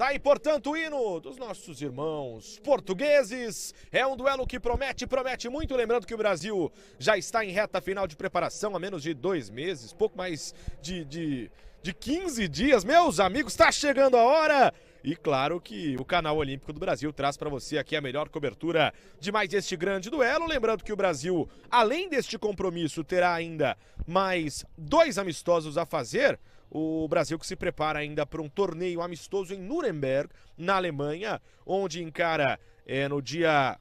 Tá aí, portanto, o hino dos nossos irmãos portugueses. É um duelo que promete, promete muito. Lembrando que o Brasil já está em reta final de preparação há menos de dois meses, pouco mais de, de, de 15 dias. Meus amigos, está chegando a hora! E claro que o canal Olímpico do Brasil traz para você aqui a melhor cobertura de mais este grande duelo. Lembrando que o Brasil, além deste compromisso, terá ainda mais dois amistosos a fazer. O Brasil que se prepara ainda para um torneio amistoso em Nuremberg, na Alemanha, onde encara é, no dia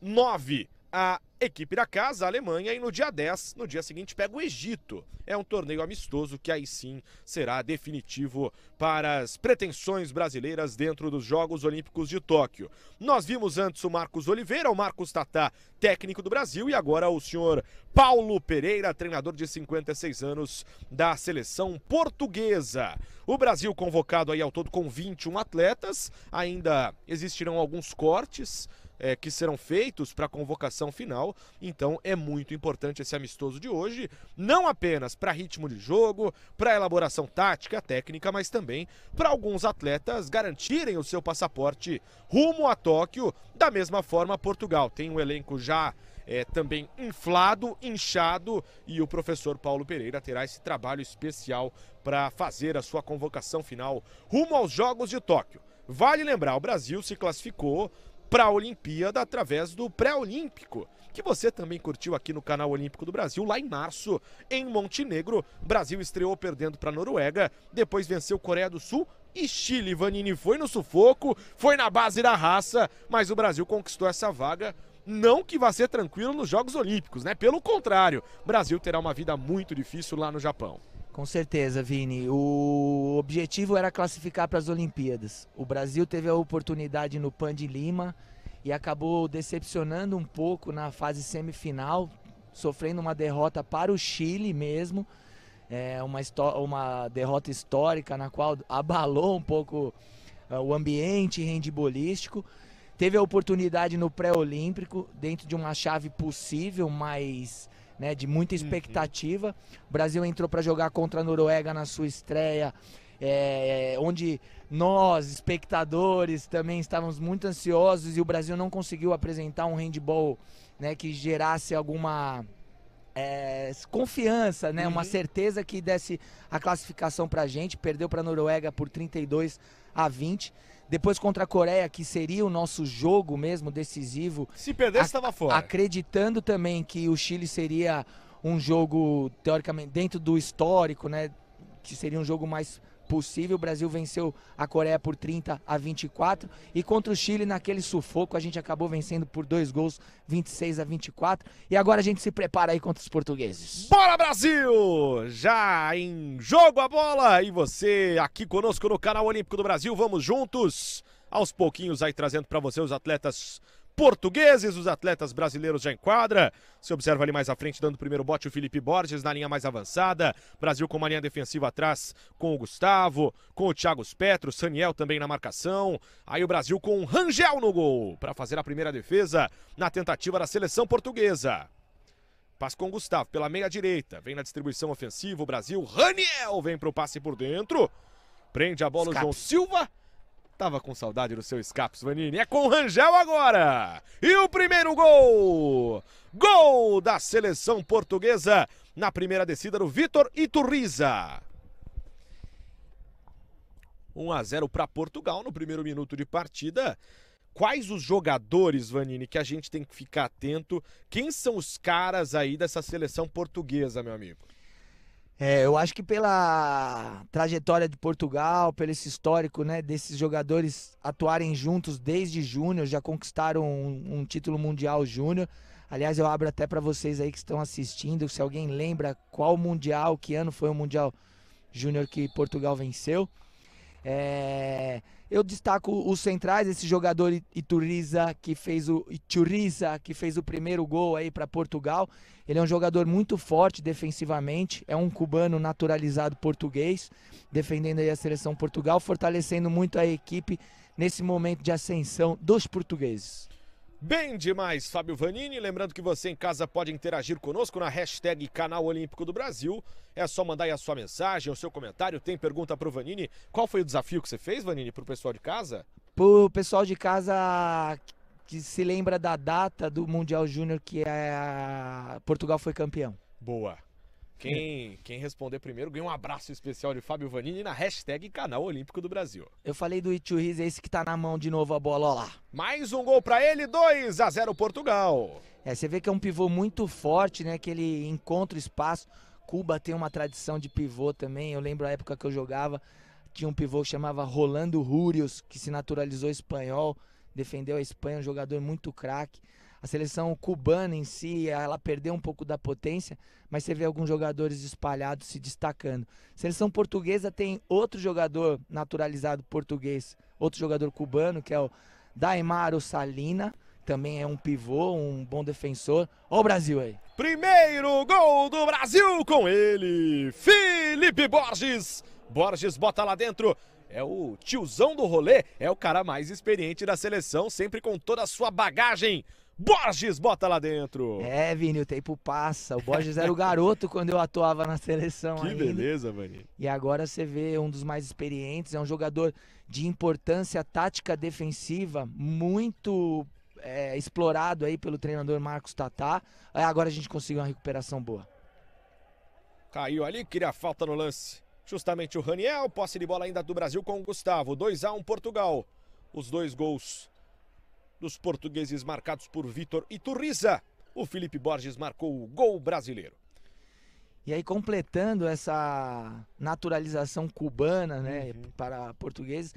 9 a equipe da casa, a Alemanha, e no dia 10, no dia seguinte, pega o Egito. É um torneio amistoso que aí sim será definitivo para as pretensões brasileiras dentro dos Jogos Olímpicos de Tóquio. Nós vimos antes o Marcos Oliveira, o Marcos Tatá, técnico do Brasil, e agora o senhor Paulo Pereira, treinador de 56 anos da seleção portuguesa. O Brasil convocado aí ao todo com 21 atletas, ainda existirão alguns cortes é, que serão feitos para a convocação final. Então é muito importante esse amistoso de hoje, não apenas para ritmo de jogo, para elaboração tática, técnica, mas também para alguns atletas garantirem o seu passaporte rumo a Tóquio. Da mesma forma, Portugal tem um elenco já é, também inflado, inchado, e o professor Paulo Pereira terá esse trabalho especial para fazer a sua convocação final rumo aos Jogos de Tóquio. Vale lembrar, o Brasil se classificou para a Olimpíada através do pré-olímpico, que você também curtiu aqui no canal Olímpico do Brasil, lá em março, em Montenegro. Brasil estreou perdendo para a Noruega, depois venceu Coreia do Sul e Chile. Vanini foi no sufoco, foi na base da raça, mas o Brasil conquistou essa vaga não que vá ser tranquilo nos Jogos Olímpicos, né? Pelo contrário, Brasil terá uma vida muito difícil lá no Japão. Com certeza, Vini. O objetivo era classificar para as Olimpíadas. O Brasil teve a oportunidade no Pan de Lima e acabou decepcionando um pouco na fase semifinal, sofrendo uma derrota para o Chile mesmo. É uma, uma derrota histórica na qual abalou um pouco uh, o ambiente rendibolístico. Teve a oportunidade no pré-olímpico, dentro de uma chave possível, mas né, de muita uhum. expectativa. O Brasil entrou para jogar contra a Noruega na sua estreia, é, onde nós, espectadores, também estávamos muito ansiosos e o Brasil não conseguiu apresentar um handball né, que gerasse alguma é, confiança, né, uhum. uma certeza que desse a classificação para a gente. Perdeu para a Noruega por 32 a 20. Depois contra a Coreia, que seria o nosso jogo mesmo decisivo. Se perdesse, estava fora. Acreditando também que o Chile seria um jogo, teoricamente, dentro do histórico, né? Que seria um jogo mais possível. O Brasil venceu a Coreia por 30 a 24 e contra o Chile naquele sufoco a gente acabou vencendo por dois gols, 26 a 24. E agora a gente se prepara aí contra os portugueses. Bora Brasil! Já em jogo a bola e você aqui conosco no canal Olímpico do Brasil. Vamos juntos aos pouquinhos aí trazendo para você os atletas portugueses, os atletas brasileiros já em quadra. Se observa ali mais à frente, dando o primeiro bote, o Felipe Borges na linha mais avançada. Brasil com uma linha defensiva atrás com o Gustavo, com o Thiago Petro, Saniel também na marcação. Aí o Brasil com o Rangel no gol para fazer a primeira defesa na tentativa da seleção portuguesa. Passe com o Gustavo pela meia direita. Vem na distribuição ofensiva o Brasil. Raniel vem para o passe por dentro. Prende a bola Escape. o João Silva. Tava com saudade do seu escapes, Vanini. É com Rangel agora! E o primeiro gol! Gol da seleção portuguesa na primeira descida do Vitor Iturriza. 1 a 0 para Portugal no primeiro minuto de partida. Quais os jogadores, Vanini, que a gente tem que ficar atento? Quem são os caras aí dessa seleção portuguesa, meu amigo? É, eu acho que pela trajetória de Portugal, pelo esse histórico né, desses jogadores atuarem juntos desde júnior, já conquistaram um, um título mundial júnior. Aliás, eu abro até para vocês aí que estão assistindo, se alguém lembra qual mundial, que ano foi o mundial júnior que Portugal venceu. É, eu destaco os centrais, esse jogador Ituriza que fez o Ituriza que fez o primeiro gol aí para Portugal. Ele é um jogador muito forte defensivamente, é um cubano naturalizado português, defendendo aí a seleção Portugal, fortalecendo muito a equipe nesse momento de ascensão dos portugueses. Bem demais, Fábio Vanini. Lembrando que você em casa pode interagir conosco na hashtag Canal Olímpico do Brasil. É só mandar aí a sua mensagem, o seu comentário. Tem pergunta para o Vanini. Qual foi o desafio que você fez, Vanini, para o pessoal de casa? Para o pessoal de casa que se lembra da data do Mundial Júnior que é... Portugal foi campeão. Boa. Quem, quem responder primeiro ganha um abraço especial de Fábio Vanini na hashtag Canal Olímpico do Brasil. Eu falei do Itchurriz, é esse que tá na mão de novo a bola, ó lá. Mais um gol para ele, 2 a 0 Portugal. É, você vê que é um pivô muito forte, né? Que ele encontra espaço. Cuba tem uma tradição de pivô também. Eu lembro a época que eu jogava, tinha um pivô que chamava Rolando Rúrios, que se naturalizou espanhol, defendeu a Espanha, um jogador muito craque. A seleção cubana em si, ela perdeu um pouco da potência, mas você vê alguns jogadores espalhados se destacando. A seleção portuguesa tem outro jogador naturalizado português, outro jogador cubano, que é o Daimaro Salina, também é um pivô, um bom defensor. Olha o Brasil aí. Primeiro gol do Brasil com ele, Felipe Borges. Borges bota lá dentro. É o tiozão do rolê, é o cara mais experiente da seleção, sempre com toda a sua bagagem. Borges bota lá dentro. É, Vini, o tempo passa. O Borges era o garoto quando eu atuava na seleção. Que ainda. beleza, Vini. E agora você vê um dos mais experientes, é um jogador de importância tática defensiva, muito é, explorado aí pelo treinador Marcos Tatá. Agora a gente conseguiu uma recuperação boa. Caiu ali, queria falta no lance. Justamente o Raniel, posse de bola ainda do Brasil com o Gustavo. 2 a 1 Portugal. Os dois gols dos portugueses marcados por Vitor Iturriza, o Felipe Borges marcou o gol brasileiro. E aí, completando essa naturalização cubana né, uhum. para portugueses,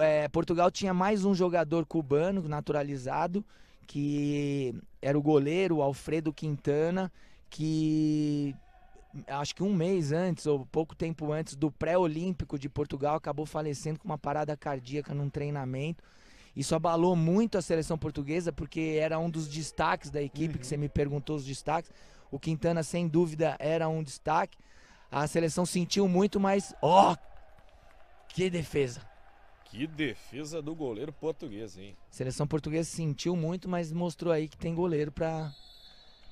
é, Portugal tinha mais um jogador cubano naturalizado, que era o goleiro Alfredo Quintana, que acho que um mês antes ou pouco tempo antes do pré-olímpico de Portugal acabou falecendo com uma parada cardíaca num treinamento. Isso abalou muito a seleção portuguesa, porque era um dos destaques da equipe, uhum. que você me perguntou os destaques. O Quintana, sem dúvida, era um destaque. A seleção sentiu muito, mas ó, oh, que defesa! Que defesa do goleiro português, hein? Seleção portuguesa sentiu muito, mas mostrou aí que tem goleiro para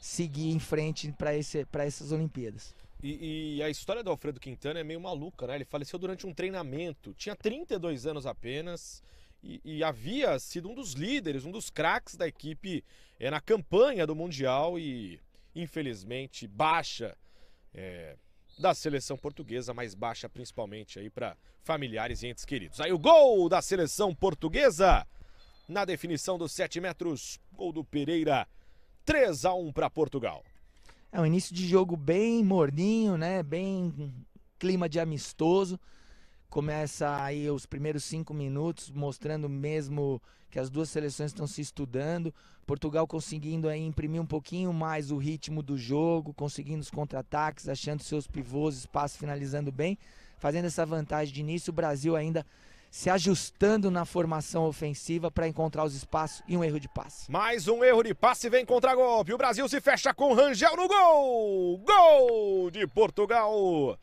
seguir em frente para essas Olimpíadas. E, e, a história do Alfredo Quintana é meio maluca, né? Ele faleceu durante um treinamento, tinha 32 anos apenas, e, e havia sido um dos líderes, um dos craques da equipe é, na campanha do Mundial e infelizmente baixa é, da seleção portuguesa, mas baixa principalmente aí para familiares e entes queridos. Aí o gol da seleção portuguesa na definição dos 7 metros, gol do Pereira, 3 a 1 para Portugal. É um início de jogo bem morninho, né? Bem clima de amistoso começa aí os primeiros cinco minutos, mostrando mesmo que as duas seleções estão se estudando. Portugal conseguindo aí imprimir um pouquinho mais o ritmo do jogo, conseguindo os contra-ataques, achando seus pivôs, espaço finalizando bem, fazendo essa vantagem de início. O Brasil ainda se ajustando na formação ofensiva para encontrar os espaços e um erro de passe. Mais um erro de passe vem contra golpe. O Brasil se fecha com Rangel no gol! Gol de Portugal!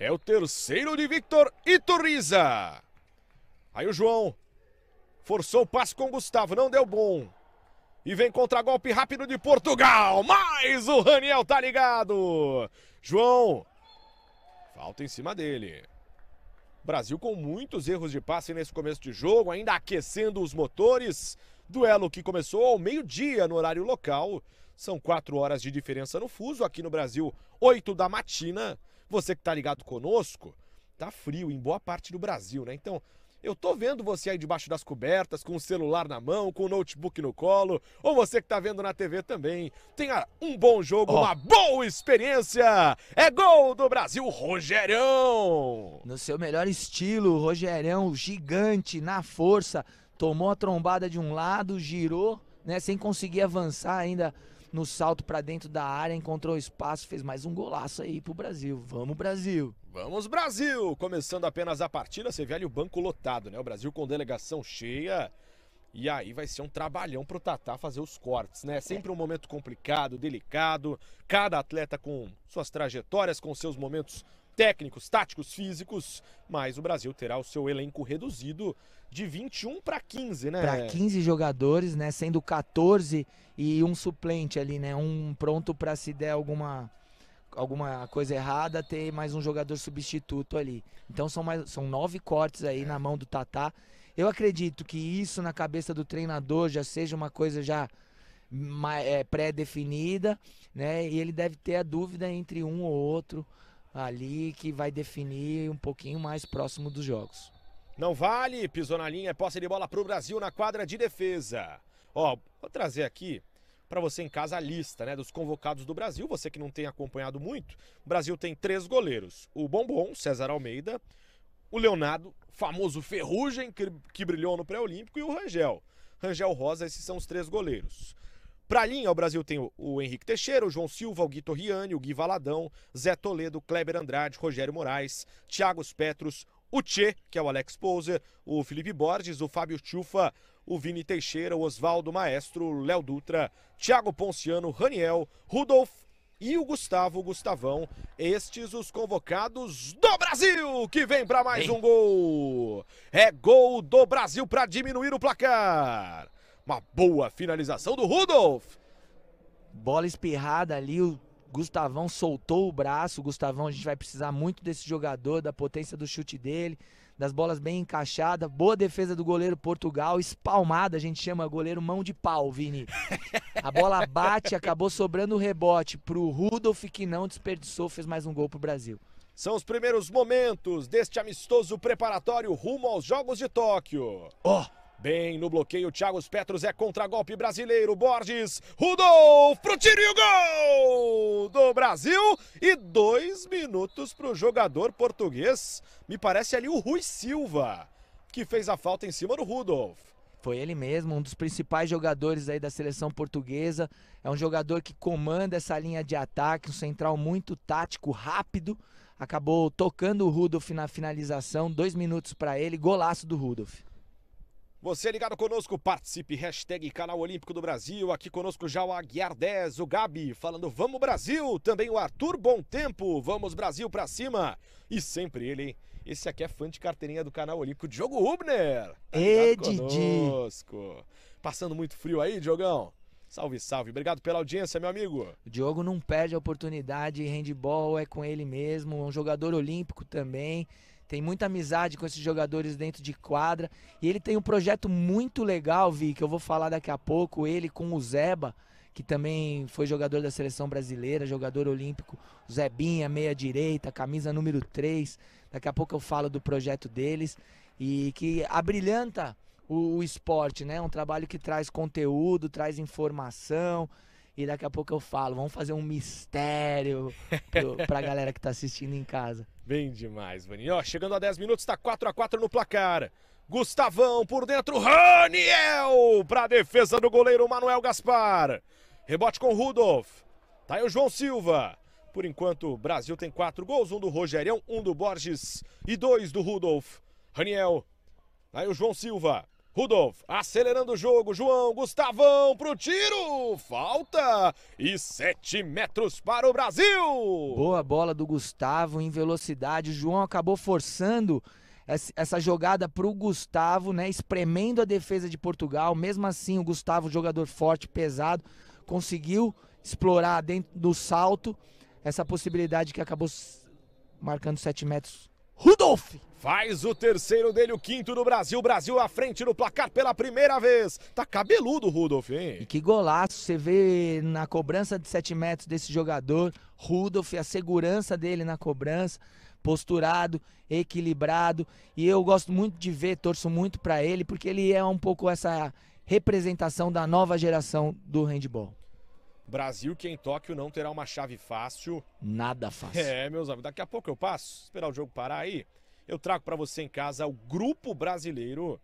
É o terceiro de Victor Iturriza. Aí o João forçou o passe com o Gustavo, não deu bom. E vem contra-golpe rápido de Portugal. Mas o Raniel tá ligado. João. Falta em cima dele. Brasil com muitos erros de passe nesse começo de jogo, ainda aquecendo os motores. Duelo que começou ao meio-dia no horário local. São quatro horas de diferença no fuso. Aqui no Brasil, oito da matina. Você que está ligado conosco, tá frio em boa parte do Brasil, né? Então, eu tô vendo você aí debaixo das cobertas, com o celular na mão, com o notebook no colo, ou você que tá vendo na TV também. Tenha um bom jogo, oh. uma boa experiência. É gol do Brasil, Rogerão! No seu melhor estilo, Rogerão, gigante, na força, tomou a trombada de um lado, girou, né, sem conseguir avançar ainda no salto para dentro da área, encontrou espaço, fez mais um golaço aí pro Brasil. Vamos, Brasil! Vamos, Brasil! Começando apenas a partida, você vê ali o banco lotado, né? O Brasil com delegação cheia. E aí vai ser um trabalhão pro Tatá fazer os cortes, né? Sempre um momento complicado, delicado, cada atleta com suas trajetórias, com seus momentos técnicos, táticos, físicos, mas o Brasil terá o seu elenco reduzido de 21 para 15, né? Para 15 jogadores, né, sendo 14 e um suplente ali, né, um pronto para se der alguma alguma coisa errada, ter mais um jogador substituto ali. Então são mais são nove cortes aí é. na mão do Tatá. Eu acredito que isso na cabeça do treinador já seja uma coisa já é, pré-definida, né? E ele deve ter a dúvida entre um ou outro ali que vai definir um pouquinho mais próximo dos jogos. Não vale, pisou na linha, é posse de bola para o Brasil na quadra de defesa. Ó, vou trazer aqui para você em casa a lista né, dos convocados do Brasil, você que não tem acompanhado muito. O Brasil tem três goleiros: o Bombom, César Almeida, o Leonardo, famoso Ferrugem, que, que brilhou no pré-olímpico, e o Rangel. Rangel Rosa, esses são os três goleiros. Pra linha, o Brasil tem o, Henrique Teixeira, o João Silva, o Gui Riani, o Gui Valadão, Zé Toledo, Kleber Andrade, Rogério Moraes, Thiago Petros, o Tchê, que é o Alex Poser, o Felipe Borges, o Fábio Chufa, o Vini Teixeira, o Oswaldo Maestro, Léo Dutra, Thiago Ponciano, Raniel, Rudolf e o Gustavo Gustavão. Estes os convocados do Brasil, que vem para mais Ei. um gol. É gol do Brasil para diminuir o placar. Uma boa finalização do Rudolf. Bola espirrada ali, o Gustavão soltou o braço. O Gustavão, a gente vai precisar muito desse jogador, da potência do chute dele, das bolas bem encaixadas. Boa defesa do goleiro Portugal, espalmada, a gente chama goleiro mão de pau, Vini. A bola bate, acabou sobrando o rebote pro Rudolf, que não desperdiçou, fez mais um gol pro Brasil. São os primeiros momentos deste amistoso preparatório rumo aos Jogos de Tóquio. Ó! Oh. Bem no bloqueio, Thiago Petros é contra-golpe brasileiro. Borges, Rudolf, pro tiro e o gol do Brasil. E dois minutos para o jogador português. Me parece ali o Rui Silva, que fez a falta em cima do Rudolf. Foi ele mesmo, um dos principais jogadores aí da seleção portuguesa. É um jogador que comanda essa linha de ataque, um central muito tático, rápido. Acabou tocando o Rudolf na finalização, dois minutos para ele, golaço do Rudolf. Você é ligado conosco, participe, hashtag Canal Olímpico do Brasil, aqui conosco já o Aguiar 10, o Gabi, falando Vamos Brasil, também o Arthur Bom Tempo, Vamos Brasil pra cima, e sempre ele, hein? esse aqui é fã de carteirinha do Canal Olímpico, Diogo Rubner, tá Ê, conosco. Passando muito frio aí, Diogão? Salve, salve. Obrigado pela audiência, meu amigo. O Diogo não perde a oportunidade, handball é com ele mesmo, é um jogador olímpico também tem muita amizade com esses jogadores dentro de quadra. E ele tem um projeto muito legal, Vi, que eu vou falar daqui a pouco, ele com o Zeba, que também foi jogador da seleção brasileira, jogador olímpico, Zebinha, meia direita, camisa número 3. Daqui a pouco eu falo do projeto deles e que abrilhanta o, o esporte, né? É um trabalho que traz conteúdo, traz informação, e daqui a pouco eu falo, vamos fazer um mistério pro, pra galera que tá assistindo em casa. Bem demais, Vani. Ó, chegando a 10 minutos, tá 4 a 4 no placar. Gustavão por dentro, Raniel pra defesa do goleiro Manuel Gaspar. Rebote com Rudolf. Tá aí o João Silva. Por enquanto, o Brasil tem quatro gols: um do Rogerião, um do Borges e dois do Rudolf. Raniel. Tá aí o João Silva. Rudolf acelerando o jogo. João Gustavão pro tiro. Falta e 7 metros para o Brasil. Boa bola do Gustavo em velocidade. O João acabou forçando essa jogada para o Gustavo, né? Espremendo a defesa de Portugal. Mesmo assim, o Gustavo, jogador forte, pesado, conseguiu explorar dentro do salto essa possibilidade que acabou marcando 7 metros Rudolf. Faz o terceiro dele, o quinto do Brasil. Brasil à frente no placar pela primeira vez. Tá cabeludo o Rudolf, hein? E que golaço. Você vê na cobrança de 7 metros desse jogador, Rudolf, a segurança dele na cobrança, posturado, equilibrado. E eu gosto muito de ver, torço muito para ele, porque ele é um pouco essa representação da nova geração do handball. Brasil, que em Tóquio não terá uma chave fácil. Nada fácil. É, meus amigos, daqui a pouco eu passo, esperar o jogo parar aí. Eu trago para você em casa o grupo brasileiro.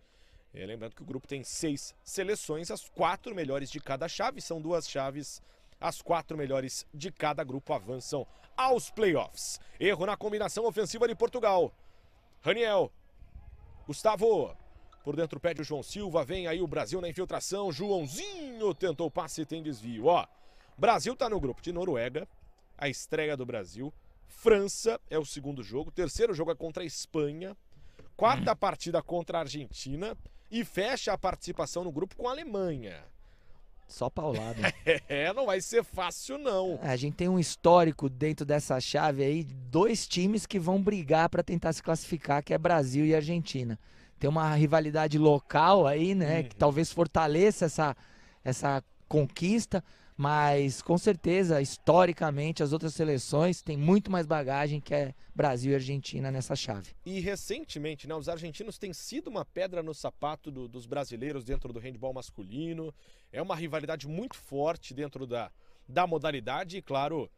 E é, lembrando que o grupo tem seis seleções, as quatro melhores de cada chave, são duas chaves. As quatro melhores de cada grupo avançam aos playoffs. Erro na combinação ofensiva de Portugal. Raniel. Gustavo. Por dentro pede o João Silva. Vem aí o Brasil na infiltração. Joãozinho tentou passe e tem desvio. Ó. Brasil está no grupo de Noruega, a estreia do Brasil. França é o segundo jogo. Terceiro jogo é contra a Espanha. Quarta hum. partida contra a Argentina. E fecha a participação no grupo com a Alemanha. Só paulado. é, não vai ser fácil, não. É, a gente tem um histórico dentro dessa chave aí, dois times que vão brigar para tentar se classificar, que é Brasil e Argentina. Tem uma rivalidade local aí, né, uhum. que talvez fortaleça essa, essa conquista, mas com certeza, historicamente, as outras seleções têm muito mais bagagem que é Brasil e Argentina nessa chave. E recentemente, né, os argentinos têm sido uma pedra no sapato do, dos brasileiros dentro do handball masculino. É uma rivalidade muito forte dentro da, da modalidade e, claro,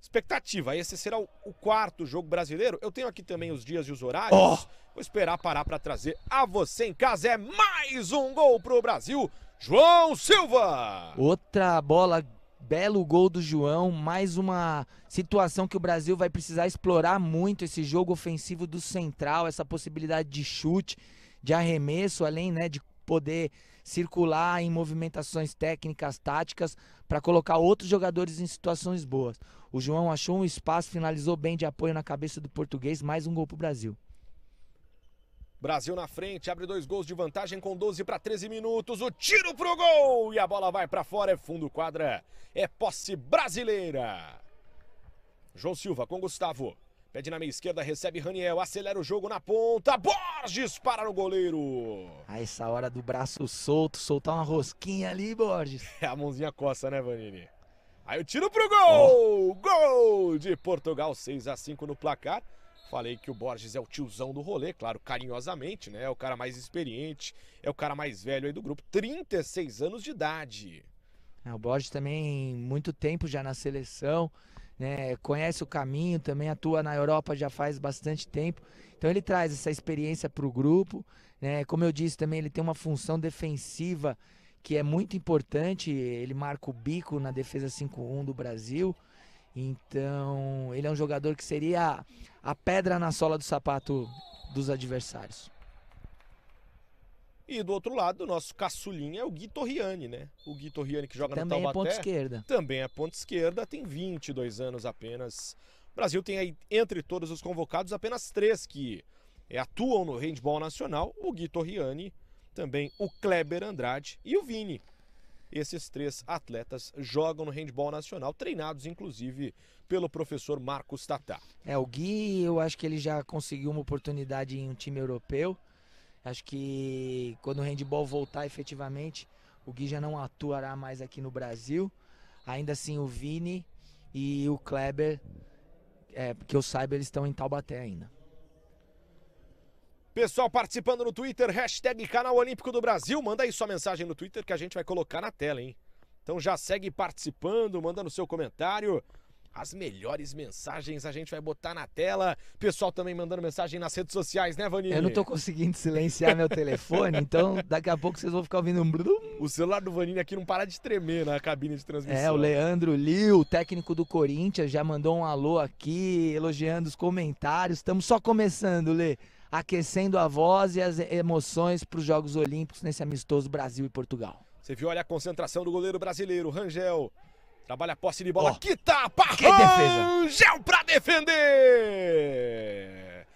expectativa. Esse será o, o, quarto jogo brasileiro. Eu tenho aqui também os dias e os horários. Oh! Vou esperar parar para trazer a você em casa. É mais um gol para o Brasil. João Silva! Outra bola, belo gol do João, mais uma situação que o Brasil vai precisar explorar muito esse jogo ofensivo do central, essa possibilidade de chute, de arremesso, além, né, de poder circular em movimentações técnicas, táticas, para colocar outros jogadores em situações boas. O João achou um espaço, finalizou bem de apoio na cabeça do português, mais um gol para o Brasil. Brasil na frente, abre dois gols de vantagem com 12 para 13 minutos. O tiro pro gol e a bola vai para fora, é fundo quadra. É posse brasileira. João Silva com Gustavo. Pede na meia esquerda, recebe Raniel, acelera o jogo na ponta. Borges para no goleiro. A ah, essa hora do braço solto, soltar uma rosquinha ali, Borges. É, a mãozinha coça, né, Vanini? Aí o tiro pro gol! Oh. Gol de Portugal, 6 a 5 no placar. Falei que o Borges é o tiozão do rolê, claro, carinhosamente, né? É o cara mais experiente, é o cara mais velho aí do grupo, 36 anos de idade. É, o Borges também muito tempo já na seleção, né? Conhece o caminho, também atua na Europa já faz bastante tempo. Então ele traz essa experiência para o grupo, né? Como eu disse também, ele tem uma função defensiva que é muito importante. Ele marca o bico na defesa 5-1 do Brasil. Então, ele é um jogador que seria a pedra na sola do sapato dos adversários. E do outro lado, o nosso caçulinha é o Gui Torriani, né? O Gui Torriani que joga também no Taubaté. Também é ponta esquerda. Também é ponta esquerda, tem 22 anos apenas. O Brasil tem aí, entre todos os convocados, apenas três que atuam no handball nacional. O Gui Torriani, também o Kleber Andrade e o Vini. Esses três atletas jogam no handball nacional, treinados inclusive pelo professor Marcos Tatá. É, o Gui, eu acho que ele já conseguiu uma oportunidade em um time europeu. Acho que quando o handball voltar efetivamente, o Gui já não atuará mais aqui no Brasil. Ainda assim, o Vini e o Kleber, é, que eu saiba, eles estão em Taubaté ainda. Pessoal participando no Twitter, hashtag Canal Olímpico do Brasil. Manda aí sua mensagem no Twitter que a gente vai colocar na tela, hein? Então já segue participando, mandando seu comentário. As melhores mensagens a gente vai botar na tela. Pessoal também mandando mensagem nas redes sociais, né, Vanini? Eu não tô conseguindo silenciar meu telefone, então daqui a pouco vocês vão ficar ouvindo um brum. O celular do Vanini aqui não para de tremer na cabine de transmissão. É, o Leandro Liu, técnico do Corinthians, já mandou um alô aqui, elogiando os comentários. Estamos só começando, Lê aquecendo a voz e as emoções para os Jogos Olímpicos nesse amistoso Brasil e Portugal. Você viu, olha a concentração do goleiro brasileiro, Rangel. Trabalha a posse de bola. Oh, que tapa! Que Rangel defesa! Rangel para defender!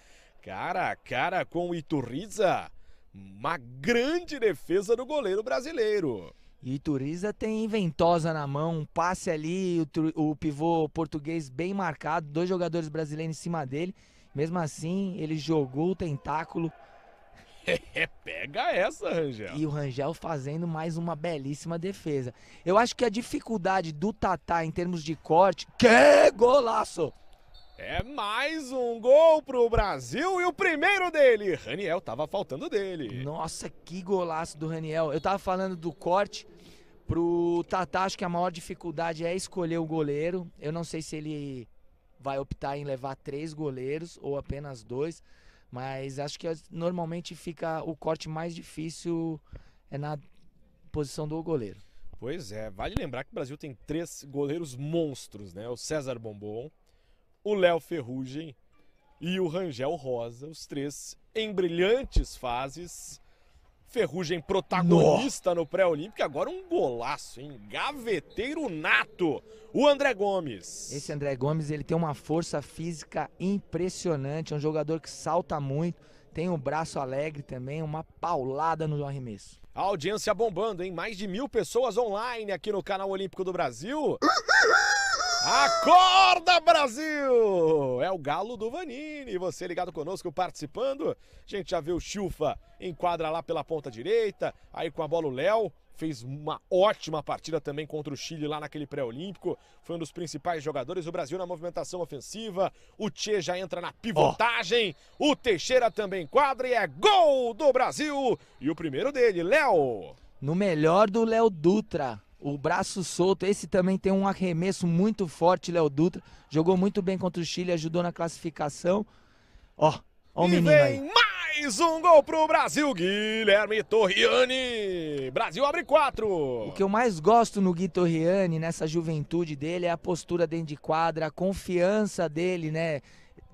Cara a cara com o Iturriza. Uma grande defesa do goleiro brasileiro. E Ituriza tem ventosa na mão, um passe ali, o, o pivô português bem marcado, dois jogadores brasileiros em cima dele. Mesmo assim, ele jogou o tentáculo. É, pega essa, Rangel. E o Rangel fazendo mais uma belíssima defesa. Eu acho que a dificuldade do Tatá em termos de corte. Que golaço! É mais um gol pro Brasil e o primeiro dele. Raniel tava faltando dele. Nossa, que golaço do Raniel. Eu tava falando do corte pro Tatá, acho que a maior dificuldade é escolher o goleiro. Eu não sei se ele vai optar em levar três goleiros ou apenas dois. Mas acho que é, normalmente fica o corte mais difícil é na posição do goleiro. Pois é, vale lembrar que o Brasil tem três goleiros monstros, né? O César Bombom, o Léo Ferrugem e o Rangel Rosa, os três em brilhantes fases Ferrugem protagonista no, no pré-olímpico, agora um golaço, hein? Gaveteiro nato, o André Gomes. Esse André Gomes, ele tem uma força física impressionante, é um jogador que salta muito, tem um braço alegre também, uma paulada no arremesso. A audiência bombando, hein? Mais de mil pessoas online aqui no canal Olímpico do Brasil. Acorda Brasil! É o galo do Vanini, você ligado conosco participando. A gente já viu o Chufa enquadra lá pela ponta direita, aí com a bola o Léo fez uma ótima partida também contra o Chile lá naquele pré-olímpico. Foi um dos principais jogadores. do Brasil na movimentação ofensiva. O Tchê já entra na pivotagem. Oh. O Teixeira também quadra e é gol do Brasil. E o primeiro dele, Léo. No melhor do Léo Dutra o braço solto, esse também tem um arremesso muito forte, Léo Dutra. Jogou muito bem contra o Chile, ajudou na classificação. Ó, ó o menino aí. Mais um gol pro Brasil, Guilherme Torriani. Brasil abre quatro. O que eu mais gosto no Gui Torriani, nessa juventude dele, é a postura dentro de quadra, a confiança dele, né?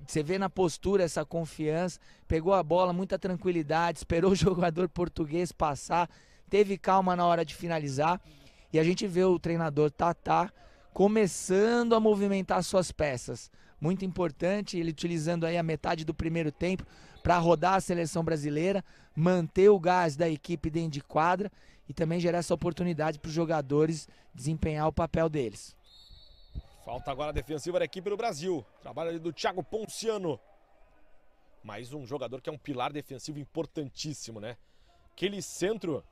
Você vê na postura essa confiança. Pegou a bola, muita tranquilidade, esperou o jogador português passar, teve calma na hora de finalizar. E a gente vê o treinador Tatá começando a movimentar suas peças. Muito importante, ele utilizando aí a metade do primeiro tempo para rodar a seleção brasileira, manter o gás da equipe dentro de quadra e também gerar essa oportunidade para os jogadores desempenhar o papel deles. Falta agora a defensiva da equipe do Brasil. Trabalho do Thiago Ponciano. Mais um jogador que é um pilar defensivo importantíssimo, né? Aquele centro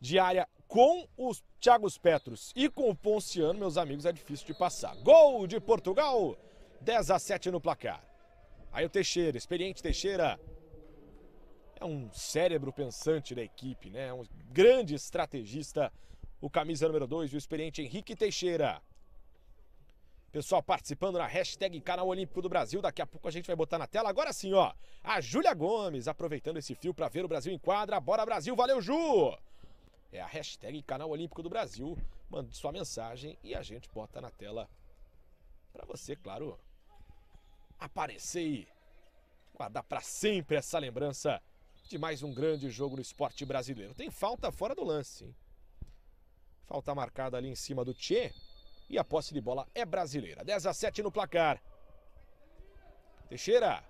de área com o Thiago Petros e com o Ponciano, meus amigos, é difícil de passar. Gol de Portugal, 10 a 7 no placar. Aí o Teixeira, experiente Teixeira. É um cérebro pensante da equipe, né? É um grande estrategista, o camisa número 2, o experiente Henrique Teixeira. Pessoal participando na hashtag Canal Olímpico do Brasil. Daqui a pouco a gente vai botar na tela. Agora sim, ó. A Júlia Gomes aproveitando esse fio para ver o Brasil em quadra. Bora, Brasil. Valeu, Ju! é a hashtag Canal Olímpico do Brasil. Mande sua mensagem e a gente bota na tela para você, claro, aparecer e guardar para sempre essa lembrança de mais um grande jogo no esporte brasileiro. Tem falta fora do lance, hein? Falta marcada ali em cima do Tchê. E a posse de bola é brasileira. 10 a 7 no placar. Teixeira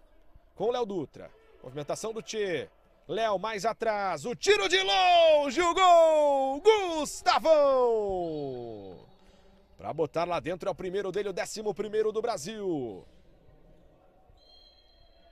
com o Léo Dutra. Movimentação do Tchê. Léo mais atrás, o tiro de longe, o gol! Gustavão! Para botar lá dentro é o primeiro dele, o décimo primeiro do Brasil.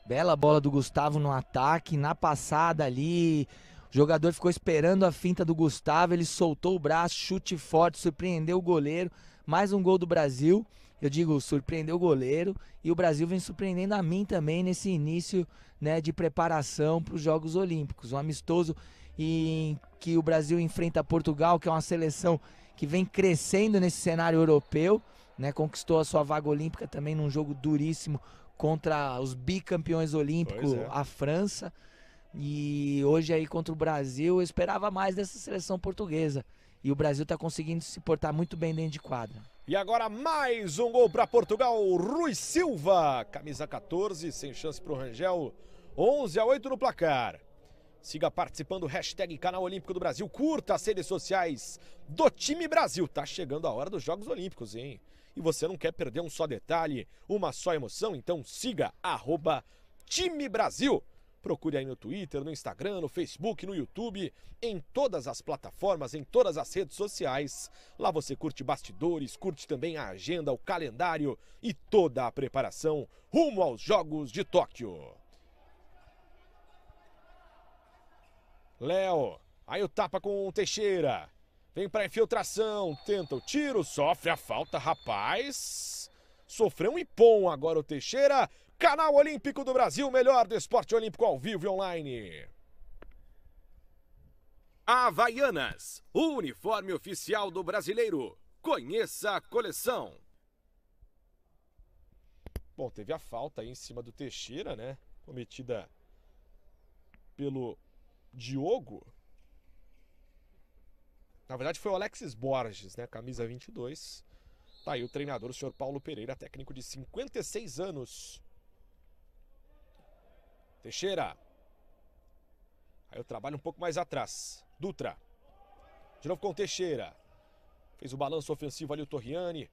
Bela bola do Gustavo no ataque, na passada ali. O jogador ficou esperando a finta do Gustavo, ele soltou o braço, chute forte, surpreendeu o goleiro. Mais um gol do Brasil eu digo, surpreendeu o goleiro e o Brasil vem surpreendendo a mim também nesse início né, de preparação para os Jogos Olímpicos. Um amistoso em que o Brasil enfrenta Portugal, que é uma seleção que vem crescendo nesse cenário europeu, né, conquistou a sua vaga olímpica também num jogo duríssimo contra os bicampeões olímpicos, é. a França. E hoje aí contra o Brasil, eu esperava mais dessa seleção portuguesa. E o Brasil está conseguindo se portar muito bem dentro de quadra. E agora mais um gol para Portugal, Rui Silva, camisa 14, sem chance para o Rangel, 11 a 8 no placar. Siga participando, hashtag Canal Olímpico do Brasil, curta as redes sociais do time Brasil. Tá chegando a hora dos Jogos Olímpicos, hein? E você não quer perder um só detalhe, uma só emoção, então siga arroba time Brasil. Procure aí no Twitter, no Instagram, no Facebook, no YouTube, em todas as plataformas, em todas as redes sociais. Lá você curte bastidores, curte também a agenda, o calendário e toda a preparação rumo aos Jogos de Tóquio. Léo, aí o tapa com o Teixeira. Vem para infiltração, tenta o tiro, sofre a falta, rapaz. Sofreu um ipom agora o Teixeira, Canal Olímpico do Brasil, melhor do esporte olímpico ao vivo e online. Havaianas, o uniforme oficial do brasileiro. Conheça a coleção. Bom, teve a falta aí em cima do Teixeira, né? Cometida pelo Diogo. Na verdade foi o Alexis Borges, né? Camisa 22. Tá aí o treinador, o senhor Paulo Pereira, técnico de 56 anos. Teixeira. Aí o trabalho um pouco mais atrás. Dutra. De novo com Teixeira. Fez o balanço ofensivo ali o Torriani.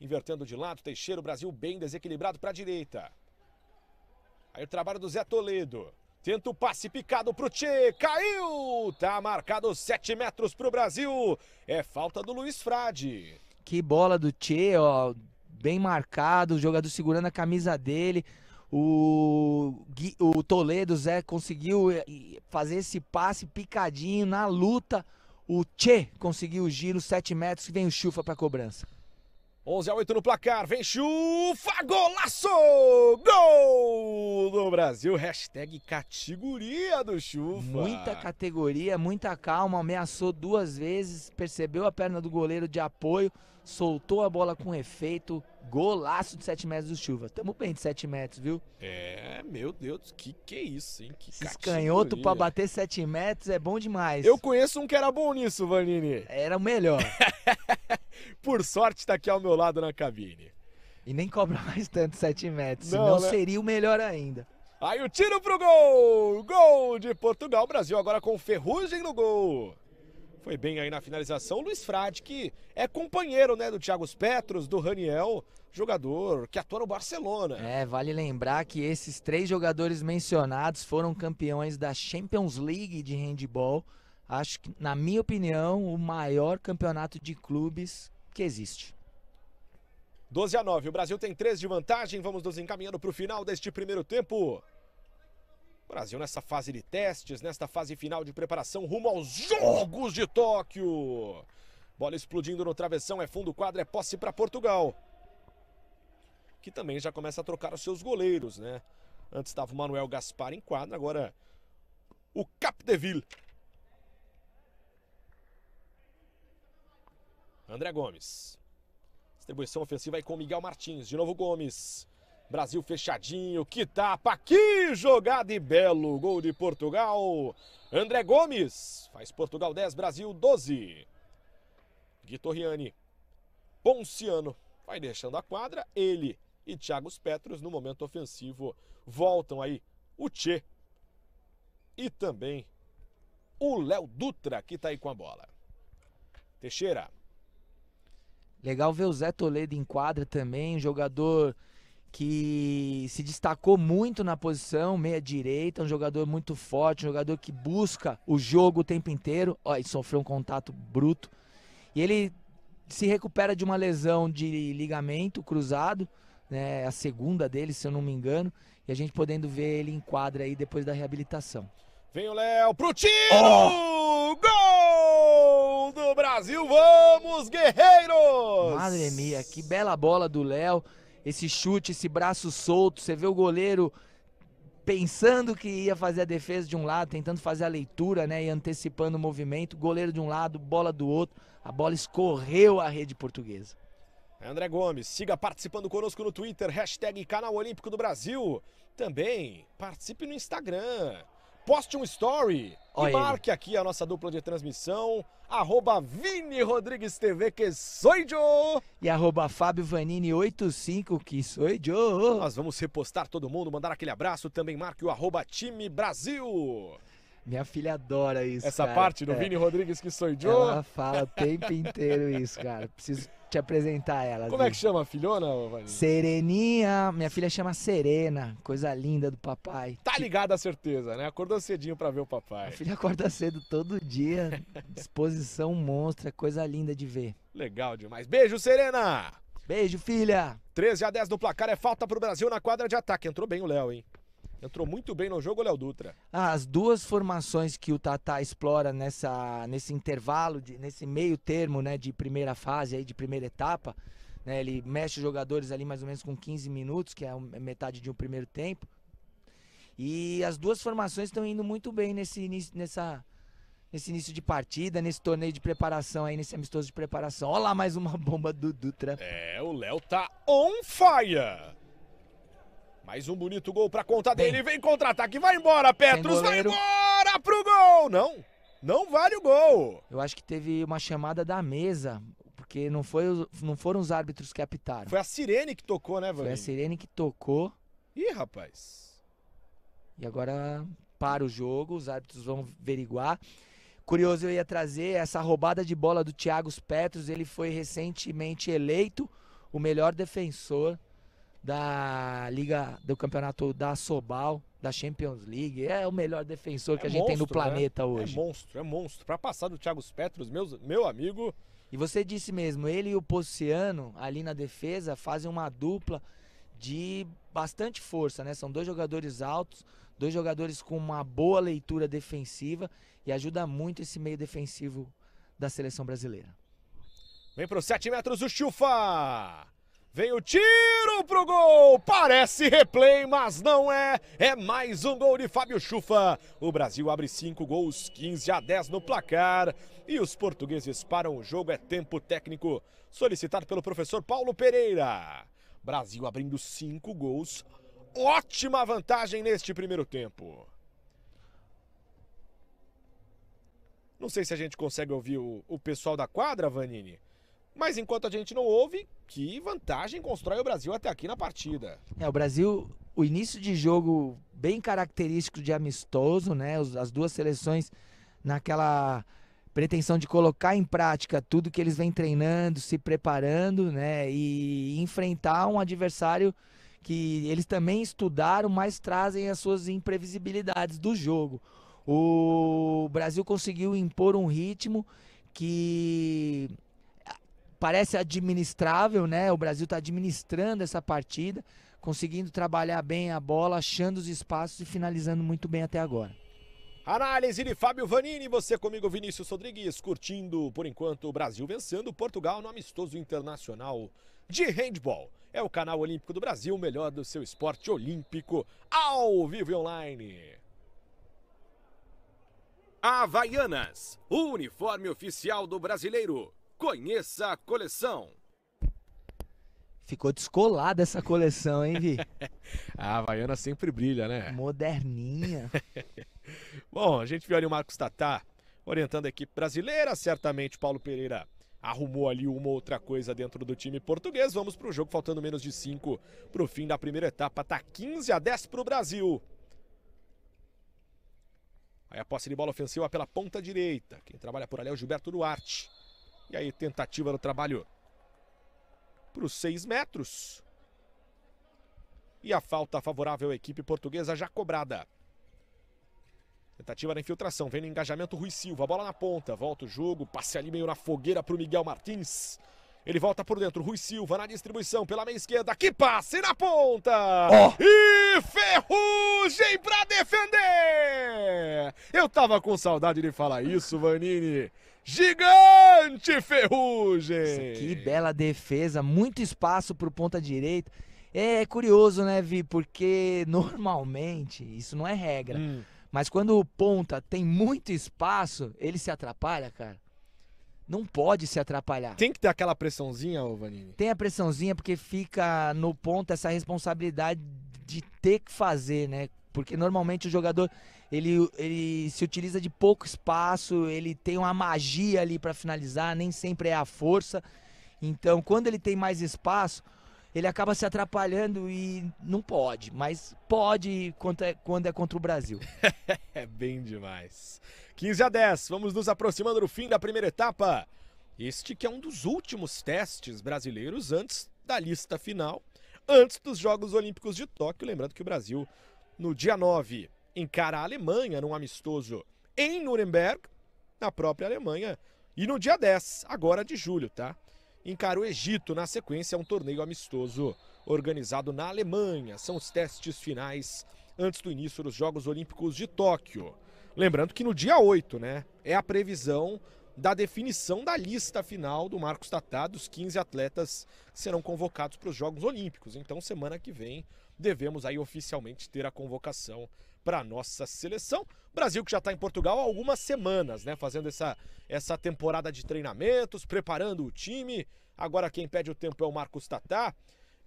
Invertendo de lado. Teixeira, o Brasil bem desequilibrado para a direita. Aí o trabalho do Zé Toledo. Tenta o passe picado pro Tchê, caiu! Tá marcado 7 metros pro Brasil. É falta do Luiz Frade. Que bola do Tchê, ó. Bem marcado, o jogador segurando a camisa dele. O, o Toledo, Zé, conseguiu eh, fazer esse passe picadinho na luta. O Che conseguiu o giro, 7 metros, que vem o Chufa para cobrança. 11 a 8 no placar, vem Chufa, golaço! Gol do Brasil, hashtag categoria do Chufa. Muita categoria, muita calma, ameaçou duas vezes, percebeu a perna do goleiro de apoio, soltou a bola com efeito, Golaço de 7 metros do chuva. Tamo bem de 7 metros, viu? É, meu Deus, que que é isso, hein? Que Esses pra bater 7 metros é bom demais. Eu conheço um que era bom nisso, Vanini. Era o melhor. Por sorte, tá aqui ao meu lado na cabine. E nem cobra mais tanto 7 metros, não, senão né? seria o melhor ainda. Aí o tiro pro gol! Gol de Portugal, Brasil agora com ferrugem no gol. Foi bem aí na finalização. Luiz Frade, que é companheiro né, do Thiago Petros, do Raniel, jogador que atua no Barcelona. É, vale lembrar que esses três jogadores mencionados foram campeões da Champions League de handball. Acho que, na minha opinião, o maior campeonato de clubes que existe. 12 a 9. O Brasil tem três de vantagem. Vamos nos encaminhando para o final deste primeiro tempo. Brasil nessa fase de testes, nesta fase final de preparação rumo aos Jogos de Tóquio. Bola explodindo no travessão, é fundo quadro, é posse para Portugal. Que também já começa a trocar os seus goleiros, né? Antes estava o Manuel Gaspar em quadro, agora o Capdeville. André Gomes. Distribuição ofensiva aí com Miguel Martins. De novo Gomes. Brasil fechadinho, que tapa aqui, jogada e belo gol de Portugal. André Gomes faz Portugal 10, Brasil 12. Guitorriani, Ponciano vai deixando a quadra, ele e Thiago Petros no momento ofensivo voltam aí o Tchê e também o Léo Dutra que tá aí com a bola. Teixeira. Legal ver o Zé Toledo em quadra também, jogador que se destacou muito na posição meia-direita, um jogador muito forte, um jogador que busca o jogo o tempo inteiro. Olha, ele sofreu um contato bruto. E ele se recupera de uma lesão de ligamento cruzado, né, a segunda dele, se eu não me engano, e a gente podendo ver ele em quadra aí depois da reabilitação. Vem o Léo pro tiro! Oh! Gol do Brasil! Vamos, guerreiros! Madre mia, que bela bola do Léo esse chute, esse braço solto, você vê o goleiro pensando que ia fazer a defesa de um lado, tentando fazer a leitura, né, e antecipando o movimento, goleiro de um lado, bola do outro, a bola escorreu a rede portuguesa. André Gomes, siga participando conosco no Twitter, hashtag Canal Olímpico do Brasil. Também participe no Instagram, poste um story Olha e marque ele. aqui a nossa dupla de transmissão, arroba Vini Rodrigues TV, que soijo! E arroba Fábio Vanini 85, que soijo! Nós vamos repostar todo mundo, mandar aquele abraço, também marque o arroba Time Brasil! Minha filha adora isso. Essa cara. parte do é. Vini Rodrigues que sou Joe. Ela fala o tempo inteiro isso, cara. Preciso te apresentar ela. Como é que chama a filhona, Valinho? Sereninha. Minha filha chama Serena. Coisa linda do papai. Tá ligada a certeza, né? Acordou cedinho pra ver o papai. Minha filha acorda cedo todo dia. disposição monstra. Coisa linda de ver. Legal demais. Beijo, Serena! Beijo, filha! 13 a 10 no placar é falta pro Brasil na quadra de ataque. Entrou bem o Léo, hein? Entrou muito bem no jogo, Léo Dutra. As duas formações que o Tata explora nessa, nesse intervalo, de, nesse meio termo né, de primeira fase, aí, de primeira etapa, né, ele mexe os jogadores ali mais ou menos com 15 minutos, que é, é metade de um primeiro tempo. E as duas formações estão indo muito bem nesse início, nessa, nesse início de partida, nesse torneio de preparação aí, nesse amistoso de preparação. Olha lá mais uma bomba do Dutra. É, o Léo tá on fire! Mais um bonito gol pra conta dele. Vem contra-ataque, vai embora, Petros, vai embora pro gol! Não, não vale o gol. Eu acho que teve uma chamada da mesa, porque não, foi, não foram os árbitros que apitaram. Foi a sirene que tocou, né, Valinho? Foi a sirene que tocou. Ih, rapaz. E agora para o jogo, os árbitros vão averiguar. Curioso, eu ia trazer essa roubada de bola do Thiago Petros. Ele foi recentemente eleito o melhor defensor da Liga do Campeonato da Sobal, da Champions League. É o melhor defensor é que a gente tem no né? planeta né? hoje. É monstro, é monstro. Para passar do Thiago Petros, meus, meu amigo. E você disse mesmo, ele e o Pociano, ali na defesa fazem uma dupla de bastante força, né? São dois jogadores altos, dois jogadores com uma boa leitura defensiva e ajuda muito esse meio defensivo da seleção brasileira. Vem para os 7 metros o Chufa! Vem o tiro pro gol! Parece replay, mas não é! É mais um gol de Fábio Chufa. O Brasil abre 5 gols, 15 a 10 no placar. E os portugueses param o jogo, é tempo técnico solicitado pelo professor Paulo Pereira. Brasil abrindo 5 gols. Ótima vantagem neste primeiro tempo. Não sei se a gente consegue ouvir o, o pessoal da quadra, Vanini. Mas enquanto a gente não ouve, que vantagem constrói o Brasil até aqui na partida? É, o Brasil, o início de jogo bem característico de amistoso, né? As duas seleções naquela pretensão de colocar em prática tudo que eles vêm treinando, se preparando, né? E enfrentar um adversário que eles também estudaram, mas trazem as suas imprevisibilidades do jogo. O Brasil conseguiu impor um ritmo que parece administrável, né? O Brasil está administrando essa partida, conseguindo trabalhar bem a bola, achando os espaços e finalizando muito bem até agora. Análise de Fábio Vanini, você comigo, Vinícius Rodrigues, curtindo por enquanto o Brasil vencendo Portugal no amistoso internacional de handball. É o canal Olímpico do Brasil, o melhor do seu esporte olímpico, ao vivo e online. Havaianas, o uniforme oficial do brasileiro. Conheça a coleção. Ficou descolada essa coleção, hein, Vi? a Havaiana sempre brilha, né? Moderninha. Bom, a gente viu ali o Marcos Tatá orientando a equipe brasileira. Certamente Paulo Pereira arrumou ali uma outra coisa dentro do time português. Vamos para o jogo, faltando menos de 5 para o fim da primeira etapa. Tá 15 a 10 para o Brasil. Aí a posse de bola ofensiva pela ponta direita. Quem trabalha por ali é o Gilberto Duarte. E aí, tentativa do trabalho para os seis metros. E a falta favorável à equipe portuguesa já cobrada. Tentativa da infiltração, vem no engajamento Rui Silva, bola na ponta, volta o jogo, passe ali meio na fogueira para o Miguel Martins. Ele volta por dentro, Rui Silva na distribuição pela meia esquerda, que passe na ponta! Oh. E ferrugem para defender! Eu tava com saudade de falar isso, Vanini. Gigante Ferrugem! que bela defesa, muito espaço para o ponta direita. É, é curioso, né, Vi? Porque normalmente, isso não é regra, hum. mas quando o ponta tem muito espaço, ele se atrapalha, cara. Não pode se atrapalhar. Tem que ter aquela pressãozinha, ô Vanini? Tem a pressãozinha porque fica no ponto essa responsabilidade de ter que fazer, né? Porque normalmente o jogador ele, ele se utiliza de pouco espaço, ele tem uma magia ali para finalizar, nem sempre é a força. Então, quando ele tem mais espaço, ele acaba se atrapalhando e não pode, mas pode quando é, quando é contra o Brasil. é bem demais. 15 a 10, vamos nos aproximando do fim da primeira etapa. Este que é um dos últimos testes brasileiros antes da lista final, antes dos Jogos Olímpicos de Tóquio, lembrando que o Brasil no dia 9 encara a Alemanha num amistoso em Nuremberg, na própria Alemanha, e no dia 10, agora de julho, tá? Encara o Egito na sequência é um torneio amistoso organizado na Alemanha. São os testes finais antes do início dos Jogos Olímpicos de Tóquio. Lembrando que no dia 8, né, é a previsão da definição da lista final do Marcos Tatá dos 15 atletas que serão convocados para os Jogos Olímpicos. Então, semana que vem, devemos aí oficialmente ter a convocação para a nossa seleção. Brasil que já está em Portugal há algumas semanas, né? Fazendo essa, essa temporada de treinamentos, preparando o time. Agora quem pede o tempo é o Marcos Tatá.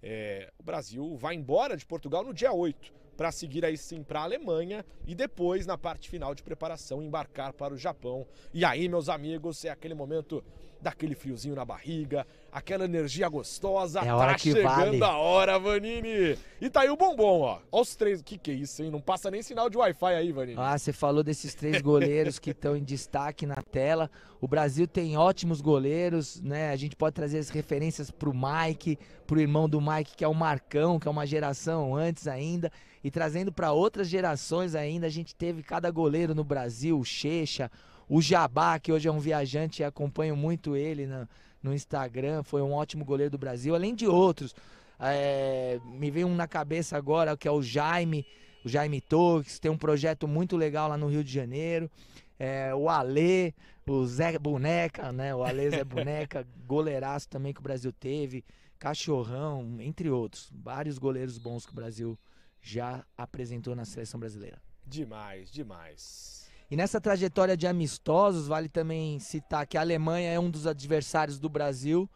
É, o Brasil vai embora de Portugal no dia 8 para seguir aí sim para a Alemanha e depois na parte final de preparação embarcar para o Japão. E aí, meus amigos, é aquele momento daquele friozinho na barriga, aquela energia gostosa. É a tá hora tá que chegando vale. a hora, Vanini. E tá aí o bombom, ó. Olha os três. Que que é isso, hein? Não passa nem sinal de Wi-Fi aí, Vanini. Ah, você falou desses três goleiros que estão em destaque na tela. O Brasil tem ótimos goleiros, né? A gente pode trazer as referências pro Mike, pro irmão do Mike, que é o Marcão, que é uma geração antes ainda e trazendo para outras gerações ainda. A gente teve cada goleiro no Brasil, o Checha, o Jabá, que hoje é um viajante e acompanho muito ele no, no Instagram, foi um ótimo goleiro do Brasil, além de outros. É, me veio um na cabeça agora, que é o Jaime, o Jaime Torres, tem um projeto muito legal lá no Rio de Janeiro. É, o Alê, o Zé Boneca, né? O Alê Zé Boneca, goleiraço também que o Brasil teve, Cachorrão, entre outros. Vários goleiros bons que o Brasil teve já apresentou na seleção brasileira. Demais, demais. E nessa trajetória de amistosos, vale também citar que a Alemanha é um dos adversários do Brasil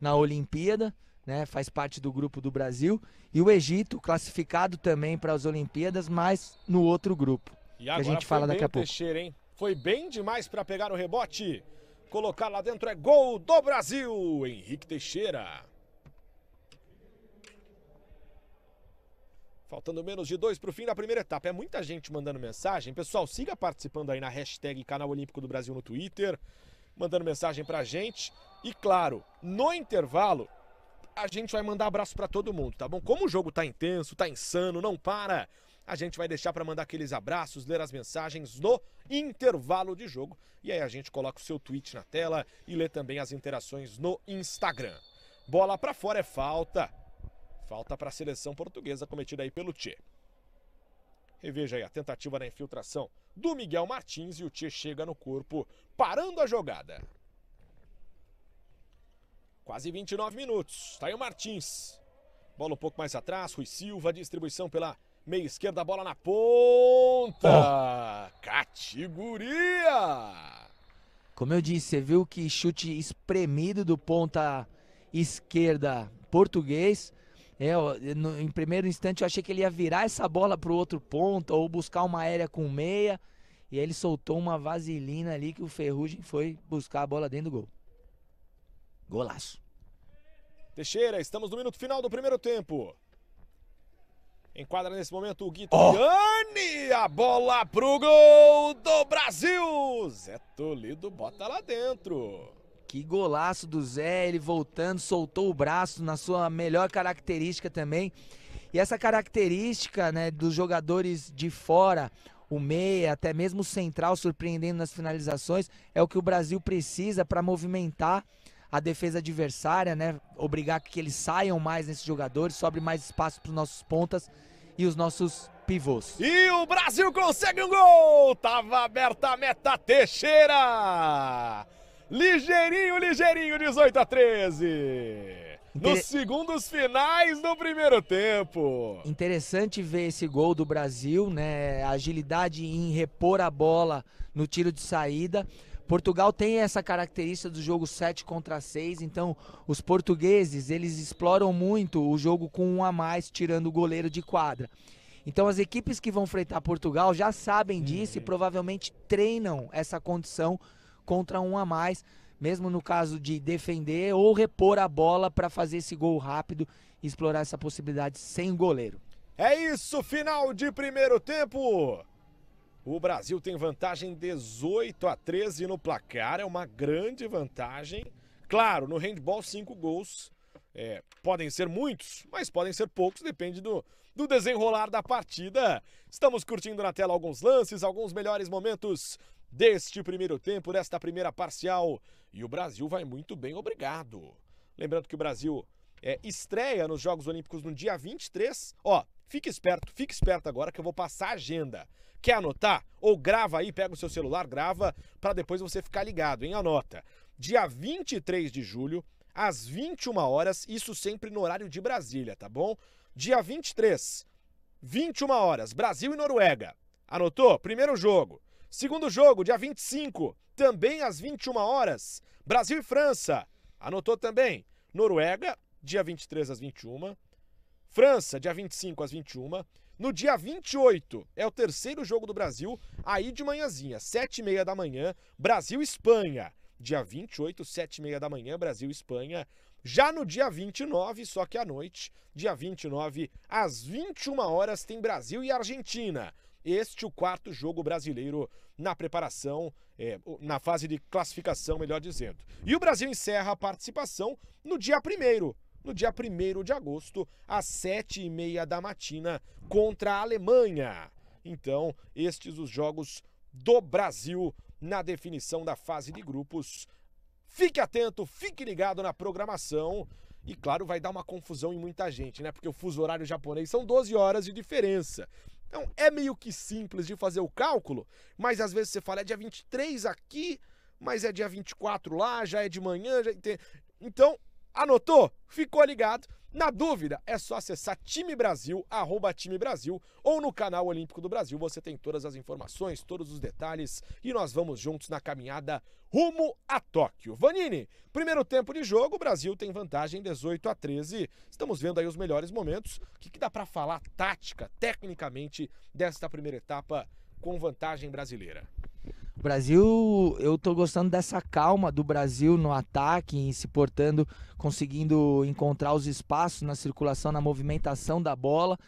na Olimpíada, né? Faz parte do grupo do Brasil e o Egito classificado também para as Olimpíadas, mas no outro grupo. E agora que a gente fala daqui a pouco. Teixeira, hein? Foi bem demais para pegar o rebote. Colocar lá dentro é gol do Brasil, Henrique Teixeira. Faltando menos de dois para o fim da primeira etapa. É muita gente mandando mensagem. Pessoal, siga participando aí na hashtag Canal Olímpico do Brasil no Twitter, mandando mensagem para a gente. E claro, no intervalo, a gente vai mandar abraço para todo mundo, tá bom? Como o jogo tá intenso, tá insano, não para. A gente vai deixar para mandar aqueles abraços, ler as mensagens no intervalo de jogo. E aí a gente coloca o seu tweet na tela e lê também as interações no Instagram. Bola para fora é falta. Falta para a seleção portuguesa cometida aí pelo Tchê. Reveja aí a tentativa da infiltração do Miguel Martins e o Tchê chega no corpo, parando a jogada. Quase 29 minutos. Está aí o Martins. Bola um pouco mais atrás, Rui Silva, distribuição pela meia esquerda, bola na ponta. Oh. Categoria! Como eu disse, você viu que chute espremido do ponta esquerda português. É, no, em primeiro instante eu achei que ele ia virar essa bola para o outro ponto ou buscar uma aérea com meia. E aí ele soltou uma vaselina ali que o Ferrugem foi buscar a bola dentro do gol. Golaço. Teixeira, estamos no minuto final do primeiro tempo. Enquadra nesse momento o Guitani. Oh. A bola pro gol do Brasil. Zé Toledo bota lá dentro. Que golaço do Zé, ele voltando, soltou o braço na sua melhor característica também. E essa característica né, dos jogadores de fora, o meia, até mesmo o central surpreendendo nas finalizações, é o que o Brasil precisa para movimentar a defesa adversária, né? Obrigar que eles saiam mais nesses jogadores, sobre mais espaço para os nossos pontas e os nossos pivôs. E o Brasil consegue um gol! Tava aberta a meta Teixeira! Ligeirinho, ligeirinho, 18 a 13. Inter... Nos segundos finais do primeiro tempo. Interessante ver esse gol do Brasil, né? A agilidade em repor a bola no tiro de saída. Portugal tem essa característica do jogo 7 contra 6, então os portugueses, eles exploram muito o jogo com um a mais, tirando o goleiro de quadra. Então as equipes que vão enfrentar Portugal já sabem disso uhum. e provavelmente treinam essa condição contra um a mais, mesmo no caso de defender ou repor a bola para fazer esse gol rápido e explorar essa possibilidade sem goleiro. É isso, final de primeiro tempo. O Brasil tem vantagem 18 a 13 no placar, é uma grande vantagem. Claro, no handball, cinco gols. É, podem ser muitos, mas podem ser poucos, depende do, do desenrolar da partida. Estamos curtindo na tela alguns lances, alguns melhores momentos deste primeiro tempo, desta primeira parcial. E o Brasil vai muito bem, obrigado. Lembrando que o Brasil é, estreia nos Jogos Olímpicos no dia 23. Ó, fique esperto, fique esperto agora que eu vou passar a agenda. Quer anotar? Ou grava aí, pega o seu celular, grava, para depois você ficar ligado, hein? Anota. Dia 23 de julho, às 21 horas, isso sempre no horário de Brasília, tá bom? Dia 23, 21 horas, Brasil e Noruega. Anotou? Primeiro jogo. Segundo jogo, dia 25, também às 21 horas, Brasil e França. Anotou também Noruega, dia 23 às 21. França, dia 25 às 21. No dia 28, é o terceiro jogo do Brasil, aí de manhãzinha, 7h30 da manhã, Brasil-Espanha. Dia 28, 7h30 da manhã, Brasil-Espanha. Já no dia 29, só que à noite, dia 29, às 21 horas, tem Brasil e Argentina. Este o quarto jogo brasileiro na preparação, é, na fase de classificação, melhor dizendo. E o Brasil encerra a participação no dia primeiro no dia 1 de agosto, às sete e meia da matina, contra a Alemanha. Então, estes os jogos do Brasil na definição da fase de grupos. Fique atento, fique ligado na programação. E claro, vai dar uma confusão em muita gente, né? Porque o fuso horário japonês são 12 horas de diferença. Então é meio que simples de fazer o cálculo, mas às vezes você fala é dia 23 aqui, mas é dia 24 lá, já é de manhã, já... então Anotou? Ficou ligado? Na dúvida, é só acessar timebrasil, arroba timebrasil, ou no canal Olímpico do Brasil. Você tem todas as informações, todos os detalhes e nós vamos juntos na caminhada rumo a Tóquio. Vanini, primeiro tempo de jogo, o Brasil tem vantagem 18 a 13. Estamos vendo aí os melhores momentos. O que, que dá para falar tática, tecnicamente, desta primeira etapa com vantagem brasileira? O Brasil, eu tô gostando dessa calma do Brasil no ataque, em se portando, conseguindo encontrar os espaços na circulação, na movimentação da bola,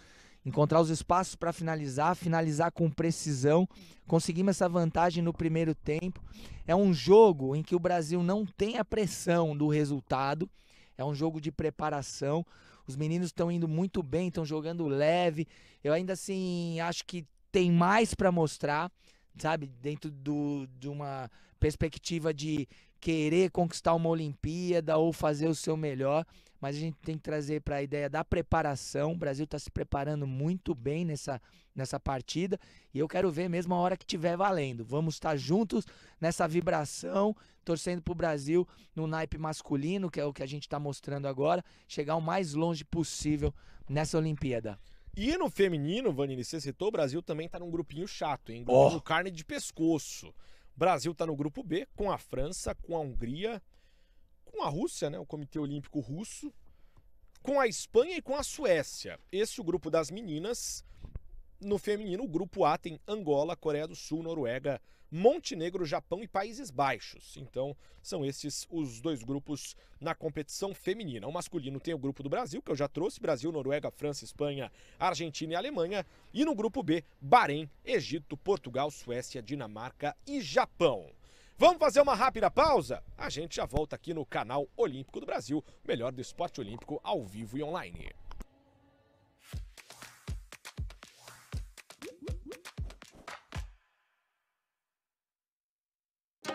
encontrar os espaços para finalizar, finalizar com precisão. Conseguimos essa vantagem no primeiro tempo. É um jogo em que o Brasil não tem a pressão do resultado, é um jogo de preparação. Os meninos estão indo muito bem, estão jogando leve. Eu ainda assim acho que tem mais para mostrar sabe? Dentro do, de uma perspectiva de querer conquistar uma Olimpíada ou fazer o seu melhor, mas a gente tem que trazer para a ideia da preparação. O Brasil está se preparando muito bem nessa, nessa partida e eu quero ver mesmo a hora que tiver valendo. Vamos estar tá juntos nessa vibração, torcendo para o Brasil no naipe masculino, que é o que a gente está mostrando agora, chegar o mais longe possível nessa Olimpíada. E no feminino, Vanini, você citou, o Brasil também tá num grupinho chato, hein? Grupo oh. carne de pescoço. O Brasil tá no grupo B, com a França, com a Hungria, com a Rússia, né? O Comitê Olímpico Russo, com a Espanha e com a Suécia. Esse é o grupo das meninas. No feminino, o grupo A tem Angola, Coreia do Sul, Noruega, Montenegro, Japão e Países Baixos. Então, são esses os dois grupos na competição feminina. O masculino tem o grupo do Brasil, que eu já trouxe: Brasil, Noruega, França, Espanha, Argentina e Alemanha. E no grupo B, Bahrein, Egito, Portugal, Suécia, Dinamarca e Japão. Vamos fazer uma rápida pausa? A gente já volta aqui no canal Olímpico do Brasil, melhor do esporte olímpico ao vivo e online.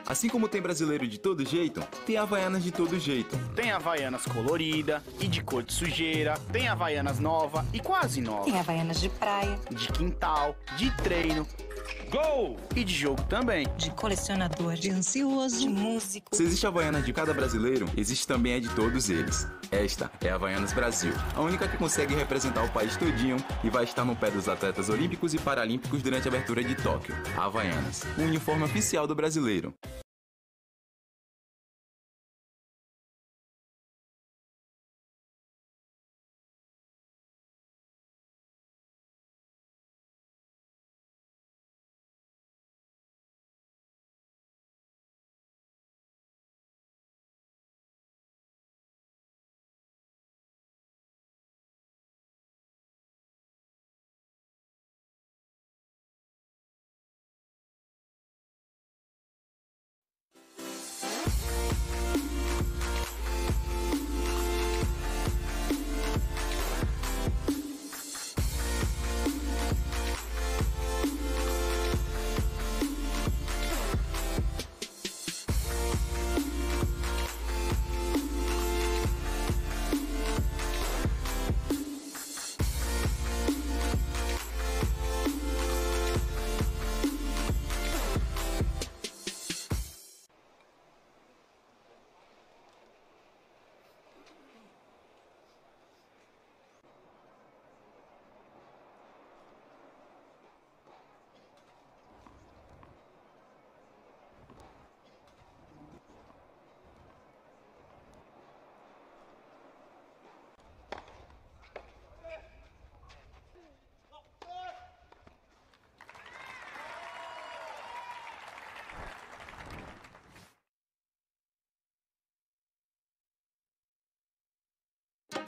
Assim como tem brasileiro de todo jeito, tem havaianas de todo jeito. Tem havaianas colorida e de cor de sujeira, tem havaianas nova e quase nova. Tem havaianas de praia, de quintal, de treino, Gol! E de jogo também. De colecionador, de ansioso, de músico. Se existe a Havaiana de cada brasileiro, existe também a de todos eles. Esta é a Havaianas Brasil, a única que consegue representar o país todinho e vai estar no pé dos atletas olímpicos e paralímpicos durante a abertura de Tóquio. A Havaianas, o uniforme oficial do brasileiro.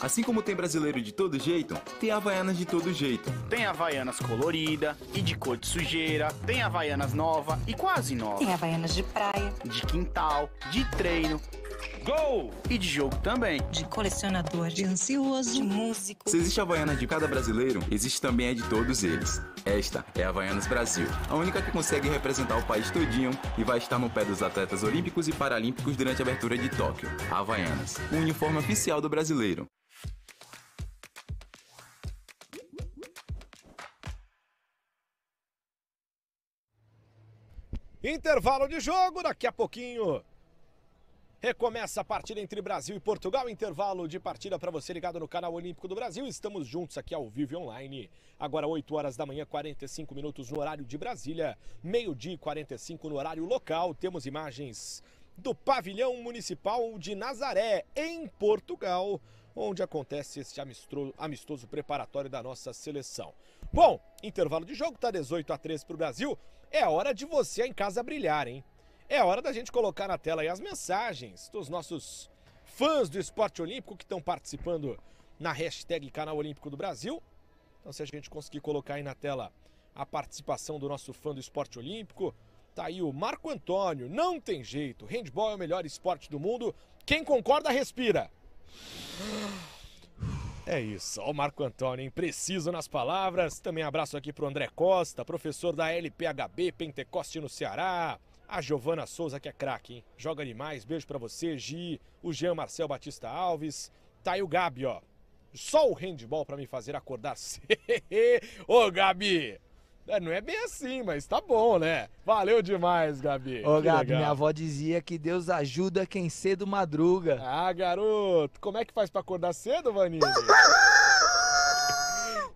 Assim como tem brasileiro de todo jeito, tem havaianas de todo jeito. Tem havaianas colorida e de cor de sujeira, tem havaianas nova e quase nova. Tem havaianas de praia, de quintal, de treino. Gol! E de jogo também. De colecionador, de ansioso, de músico. Se existe a Havaiana de cada brasileiro, existe também a de todos eles. Esta é a Havaianas Brasil, a única que consegue representar o país todinho e vai estar no pé dos atletas olímpicos e paralímpicos durante a abertura de Tóquio. A Havaianas, o uniforme oficial do brasileiro. Intervalo de jogo, daqui a pouquinho Recomeça a partida entre Brasil e Portugal, intervalo de partida para você ligado no canal Olímpico do Brasil. Estamos juntos aqui ao vivo e online. Agora 8 horas da manhã, 45 minutos no horário de Brasília, meio-dia e 45 no horário local. Temos imagens do Pavilhão Municipal de Nazaré, em Portugal, onde acontece este amistoso preparatório da nossa seleção. Bom, intervalo de jogo, tá 18 a 13 pro Brasil. É hora de você em casa brilhar, hein? É hora da gente colocar na tela aí as mensagens dos nossos fãs do esporte olímpico que estão participando na hashtag Canal Olímpico do Brasil. Então, se a gente conseguir colocar aí na tela a participação do nosso fã do esporte olímpico, tá aí o Marco Antônio. Não tem jeito, handball é o melhor esporte do mundo. Quem concorda, respira. É isso, ó o Marco Antônio, hein? preciso nas palavras. Também abraço aqui pro André Costa, professor da LPHB Pentecoste no Ceará. A Giovana Souza, que é craque, hein? Joga demais, beijo para você, Gi. O Jean Marcel Batista Alves. Tá aí o Gabi, ó. Só o handball para me fazer acordar cedo. Ô, Gabi, é, não é bem assim, mas tá bom, né? Valeu demais, Gabi. Ô, que Gabi, legal. minha avó dizia que Deus ajuda quem cedo madruga. Ah, garoto, como é que faz para acordar cedo, Vanille?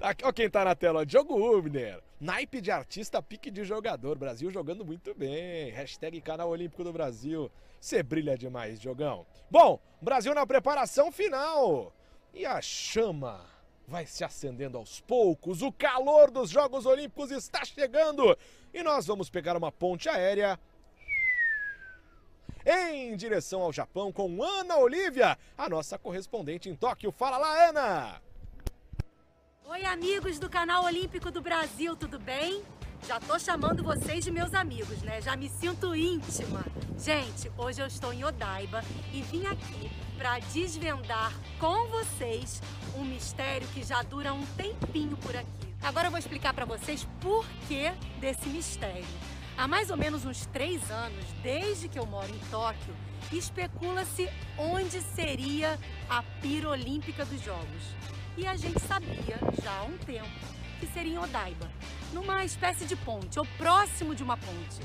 Aqui, ó quem tá na tela, ó, Diogo Hubner. Naipe de artista, pique de jogador. Brasil jogando muito bem. Hashtag canal Olímpico do Brasil. Você brilha demais, Diogão. Bom, Brasil na preparação final. E a chama vai se acendendo aos poucos. O calor dos Jogos Olímpicos está chegando e nós vamos pegar uma ponte aérea em direção ao Japão com Ana Olivia, a nossa correspondente em Tóquio. Fala lá, Ana! Oi, amigos do canal Olímpico do Brasil, tudo bem? Já tô chamando vocês de meus amigos, né? Já me sinto íntima. Gente, hoje eu estou em Odaiba e vim aqui para desvendar com vocês um mistério que já dura um tempinho por aqui. Agora eu vou explicar para vocês por que desse mistério. Há mais ou menos uns três anos, desde que eu moro em Tóquio, especula-se onde seria a Pira Olímpica dos Jogos. E a gente sabia já há um tempo que seria em Odaiba, numa espécie de ponte, ou próximo de uma ponte.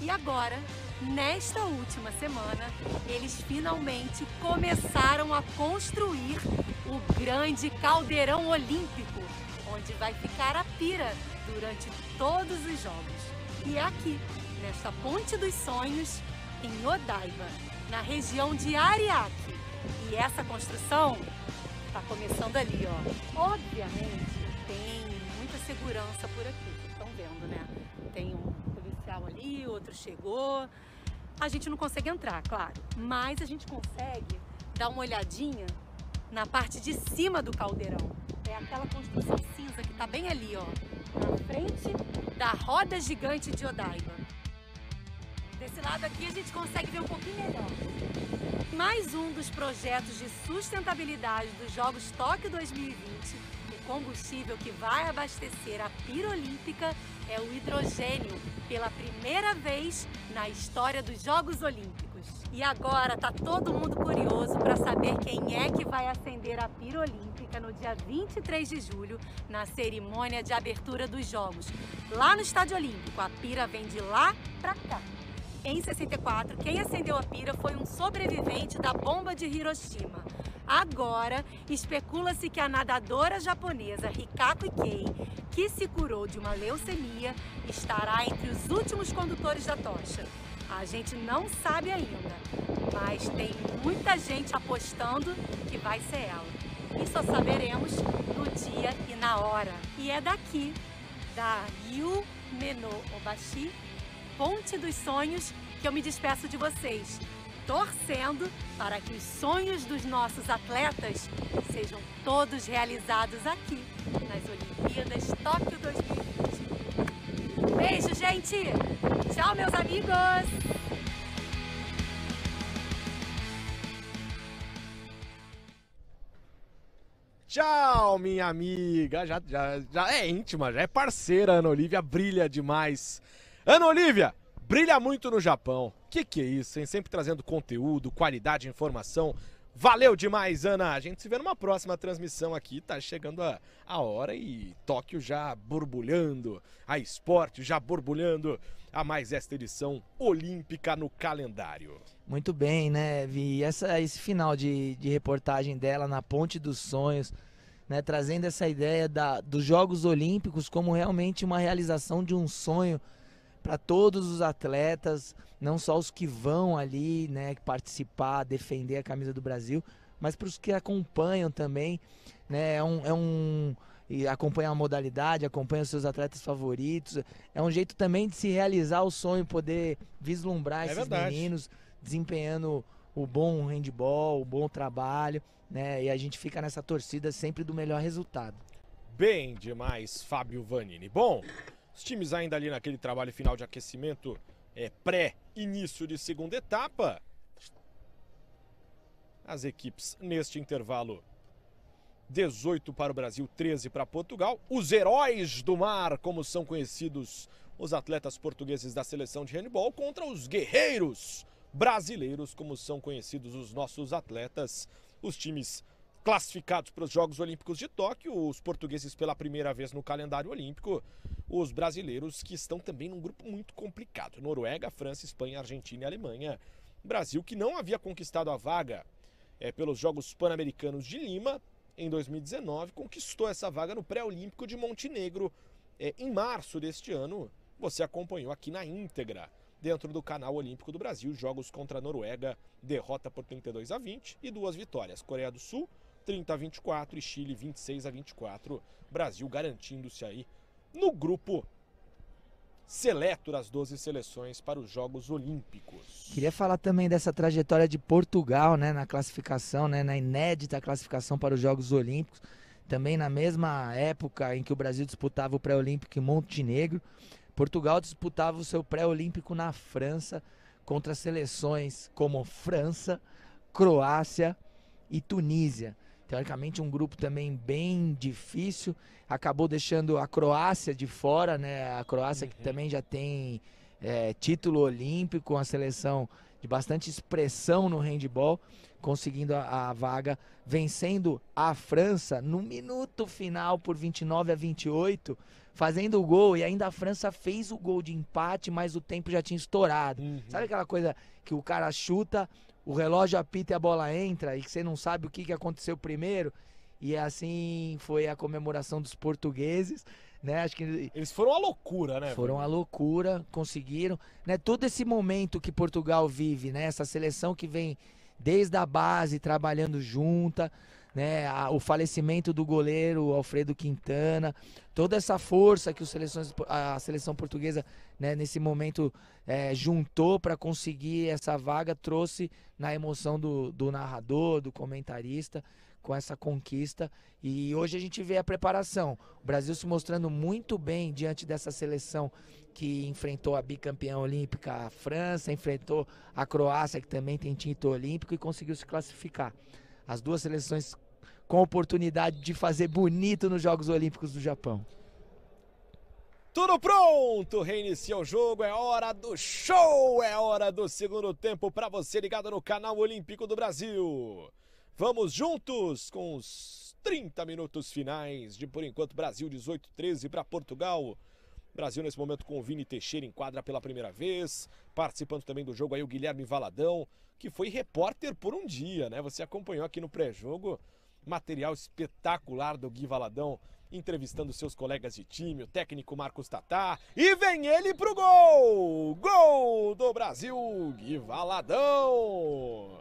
E agora, nesta última semana, eles finalmente começaram a construir o grande caldeirão olímpico, onde vai ficar a pira durante todos os jogos. E é aqui, nesta Ponte dos Sonhos, em Odaiba, na região de Ariake. E essa construção está começando ali, ó. Obviamente, segurança por aqui. Estão vendo, né? Tem um policial ali, outro chegou. A gente não consegue entrar, claro, mas a gente consegue dar uma olhadinha na parte de cima do caldeirão. É aquela construção cinza que está bem ali, ó, na frente da roda gigante de Odaiba. Desse lado aqui a gente consegue ver um pouquinho melhor. Mais um dos projetos de sustentabilidade dos Jogos Tóquio 2020 combustível que vai abastecer a Pirolímpica é o hidrogênio, pela primeira vez na história dos Jogos Olímpicos. E agora tá todo mundo curioso para saber quem é que vai acender a Pirolímpica no dia 23 de julho, na cerimônia de abertura dos Jogos. Lá no Estádio Olímpico, a pira vem de lá para cá. Em 64, quem acendeu a pira foi um sobrevivente da bomba de Hiroshima. Agora, especula-se que a nadadora japonesa Hikako Ikei, que se curou de uma leucemia, estará entre os últimos condutores da tocha. A gente não sabe ainda, mas tem muita gente apostando que vai ser ela. E só saberemos no dia e na hora. E é daqui, da Yu Menô Obashi, Ponte dos Sonhos, que eu me despeço de vocês torcendo para que os sonhos dos nossos atletas sejam todos realizados aqui nas Olimpíadas Tóquio 2020. Beijo, gente! Tchau, meus amigos! Tchau, minha amiga! Já, já, já é íntima, já é parceira, Ana Olivia, brilha demais. Ana Olivia, brilha muito no Japão que, que é isso, hein? Sempre trazendo conteúdo, qualidade, informação. Valeu demais, Ana! A gente se vê numa próxima transmissão aqui. Tá chegando a, a hora e Tóquio já borbulhando, a esporte já borbulhando a mais esta edição olímpica no calendário. Muito bem, né, Vi? Essa, esse final de, de reportagem dela na Ponte dos Sonhos, né, trazendo essa ideia da, dos Jogos Olímpicos como realmente uma realização de um sonho para todos os atletas, não só os que vão ali, né, participar, defender a camisa do Brasil, mas para os que acompanham também, né, é um, é um e acompanha a modalidade, acompanha os seus atletas favoritos. É um jeito também de se realizar o sonho, poder vislumbrar é esses verdade. meninos desempenhando o bom handball, o bom trabalho, né? E a gente fica nessa torcida sempre do melhor resultado. Bem demais, Fábio Vanini. Bom, os times ainda ali naquele trabalho final de aquecimento é, pré-início de segunda etapa. As equipes neste intervalo 18 para o Brasil, 13 para Portugal. Os heróis do mar, como são conhecidos os atletas portugueses da seleção de handball, contra os guerreiros brasileiros, como são conhecidos os nossos atletas, os times classificados para os Jogos Olímpicos de Tóquio, os portugueses pela primeira vez no calendário olímpico, os brasileiros que estão também num grupo muito complicado: Noruega, França, Espanha, Argentina e Alemanha. Brasil que não havia conquistado a vaga é, pelos Jogos Pan-Americanos de Lima em 2019, conquistou essa vaga no Pré-Olímpico de Montenegro é, em março deste ano. Você acompanhou aqui na íntegra dentro do canal Olímpico do Brasil, jogos contra a Noruega, derrota por 32 a 20 e duas vitórias, Coreia do Sul 30 a 24 e Chile 26 a 24. Brasil garantindo-se aí no grupo seleto das 12 seleções para os Jogos Olímpicos. Queria falar também dessa trajetória de Portugal, né, na classificação, né, na inédita classificação para os Jogos Olímpicos. Também na mesma época em que o Brasil disputava o pré-olímpico em Montenegro, Portugal disputava o seu pré-olímpico na França contra seleções como França, Croácia e Tunísia. Teoricamente, um grupo também bem difícil. Acabou deixando a Croácia de fora, né? A Croácia uhum. que também já tem é, título olímpico, uma seleção de bastante expressão no handball, conseguindo a, a, vaga, vencendo a França no minuto final por 29 a 28, fazendo o gol e ainda a França fez o gol de empate, mas o tempo já tinha estourado. Uhum. Sabe aquela coisa que o cara chuta, o relógio apita e a bola entra e você não sabe o que, que aconteceu primeiro. E é assim foi a comemoração dos portugueses, né? Acho que eles foram a loucura, né? Foram a loucura, conseguiram, né? Todo esse momento que Portugal vive, né? Essa seleção que vem desde a base trabalhando junta, né, a, o falecimento do goleiro Alfredo Quintana, toda essa força que a seleção portuguesa né, nesse momento é, juntou para conseguir essa vaga, trouxe na emoção do, do narrador, do comentarista, com essa conquista. E hoje a gente vê a preparação. O Brasil se mostrando muito bem diante dessa seleção que enfrentou a bicampeã olímpica a França, enfrentou a Croácia, que também tem tinto olímpico, e conseguiu se classificar. As duas seleções com a oportunidade de fazer bonito nos Jogos Olímpicos do Japão. Tudo pronto, reinicia o jogo, é hora do show, é hora do segundo tempo para você ligado no canal Olímpico do Brasil. Vamos juntos com os 30 minutos finais de por enquanto Brasil 18-13 para Portugal. Brasil nesse momento com o Vini Teixeira em quadra pela primeira vez, participando também do jogo aí o Guilherme Valadão, que foi repórter por um dia, né? Você acompanhou aqui no pré-jogo Material espetacular do Gui Valadão, entrevistando seus colegas de time, o técnico Marcos Tatá. E vem ele pro gol! Gol do Brasil, Gui Valadão!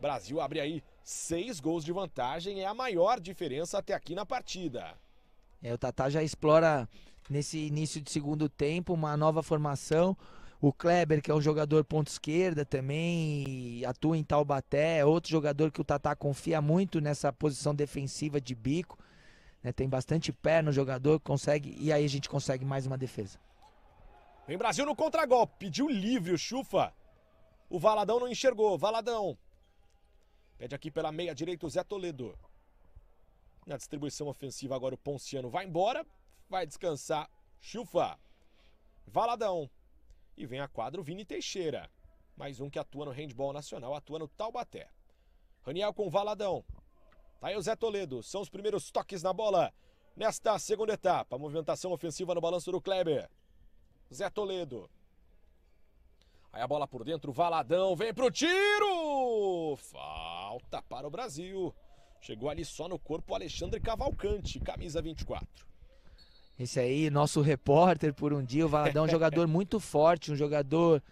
Brasil abre aí seis gols de vantagem, é a maior diferença até aqui na partida. É, o Tatá já explora nesse início de segundo tempo uma nova formação, o Kleber, que é um jogador ponto esquerda também, atua em Taubaté, é outro jogador que o Tatá confia muito nessa posição defensiva de bico. Né? Tem bastante pé no jogador, consegue, e aí a gente consegue mais uma defesa. Vem Brasil no contragolpe, pediu livre o Chufa. O Valadão não enxergou, Valadão. Pede aqui pela meia direita o Zé Toledo. Na distribuição ofensiva agora o Ponciano vai embora, vai descansar. Chufa. Valadão. E vem a quadro Vini Teixeira, mais um que atua no handball nacional, atua no Taubaté. Raniel com Valadão. Tá aí o Zé Toledo, são os primeiros toques na bola nesta segunda etapa. Movimentação ofensiva no balanço do Kleber. Zé Toledo. Aí a bola por dentro, Valadão vem pro tiro! Falta para o Brasil. Chegou ali só no corpo Alexandre Cavalcante, camisa 24. Esse aí, nosso repórter por um dia, o Valadão, é um jogador muito forte, um jogador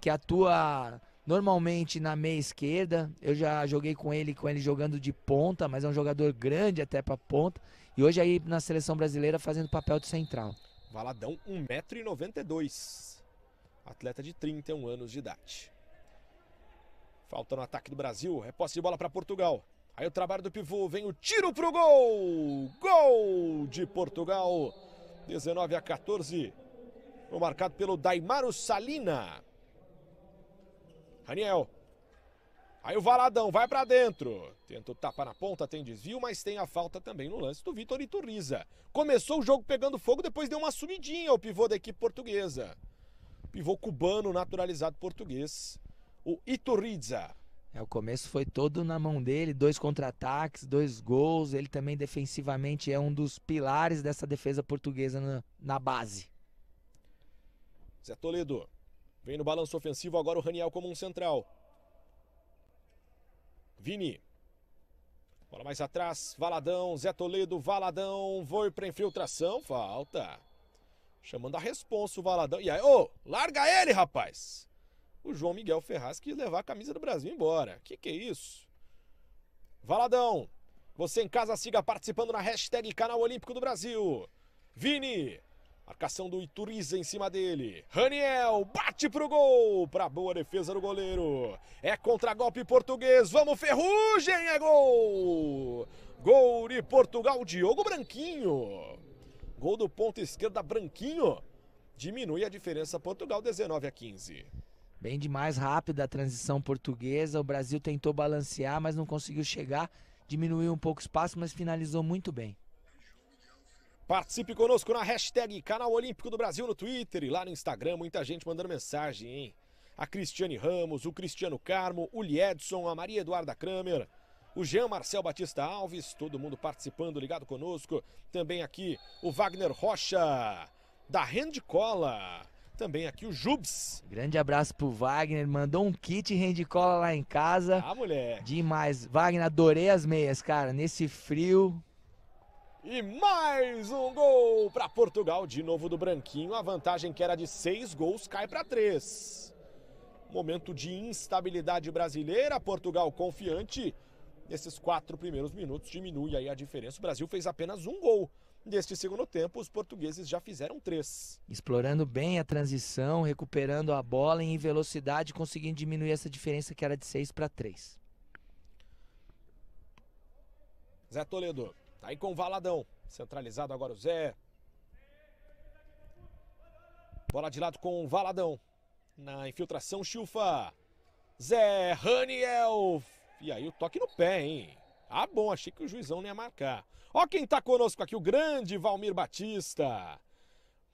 que atua normalmente na meia esquerda. Eu já joguei com ele, com ele jogando de ponta, mas é um jogador grande até para ponta. E hoje aí na seleção brasileira fazendo papel de central. Valadão, 1,92m. Atleta de 31 anos de idade. Falta no ataque do Brasil, é posse de bola para Portugal. Aí o trabalho do pivô, vem o tiro pro gol! Gol de Portugal! 19 a 14. Foi marcado pelo Daimaro Salina. Raniel. Aí o Valadão vai para dentro. Tenta o tapa na ponta, tem desvio, mas tem a falta também no lance do Vitor Iturriza. Começou o jogo pegando fogo, depois deu uma sumidinha o pivô da equipe portuguesa. Pivô cubano naturalizado português, o Iturriza. É, o começo foi todo na mão dele, dois contra-ataques, dois gols. Ele também defensivamente é um dos pilares dessa defesa portuguesa na, na base. Zé Toledo vem no balanço ofensivo agora o Raniel como um central. Vini. Bola mais atrás, Valadão, Zé Toledo, Valadão, foi para infiltração, falta. Chamando a responsa o Valadão. E aí, ô, oh, larga ele, rapaz! o João Miguel Ferraz quis levar a camisa do Brasil embora. Que que é isso? Valadão, você em casa siga participando na hashtag Canal Olímpico do Brasil. Vini, marcação do Ituriza em cima dele. Raniel, bate pro gol, pra boa defesa do goleiro. É contra-golpe português, vamos Ferrugem, é gol! Gol de Portugal, Diogo Branquinho. Gol do ponto esquerda, Branquinho. Diminui a diferença Portugal 19 a 15. Bem demais rápida a transição portuguesa. O Brasil tentou balancear, mas não conseguiu chegar. Diminuiu um pouco o espaço, mas finalizou muito bem. Participe conosco na hashtag Canal Olímpico do Brasil no Twitter e lá no Instagram. Muita gente mandando mensagem, hein? A Cristiane Ramos, o Cristiano Carmo, o Liedson, a Maria Eduarda Kramer, o Jean Marcel Batista Alves, todo mundo participando, ligado conosco. Também aqui o Wagner Rocha, da Cola. Também aqui o Jubs. Grande abraço pro Wagner, mandou um kit rendicola lá em casa. Ah, mulher. Demais. Wagner, adorei as meias, cara, nesse frio. E mais um gol para Portugal, de novo do Branquinho. A vantagem que era de seis gols cai para três. Momento de instabilidade brasileira, Portugal confiante. Nesses quatro primeiros minutos diminui aí a diferença. O Brasil fez apenas um gol Neste segundo tempo, os portugueses já fizeram três. Explorando bem a transição, recuperando a bola em velocidade, conseguindo diminuir essa diferença que era de seis para três. Zé Toledo, tá aí com o Valadão. Centralizado agora o Zé. Bola de lado com o Valadão. Na infiltração, chufa. Zé Raniel. E aí o toque no pé, hein? Ah, bom, achei que o juizão não ia marcar. Ó quem está conosco aqui, o grande Valmir Batista.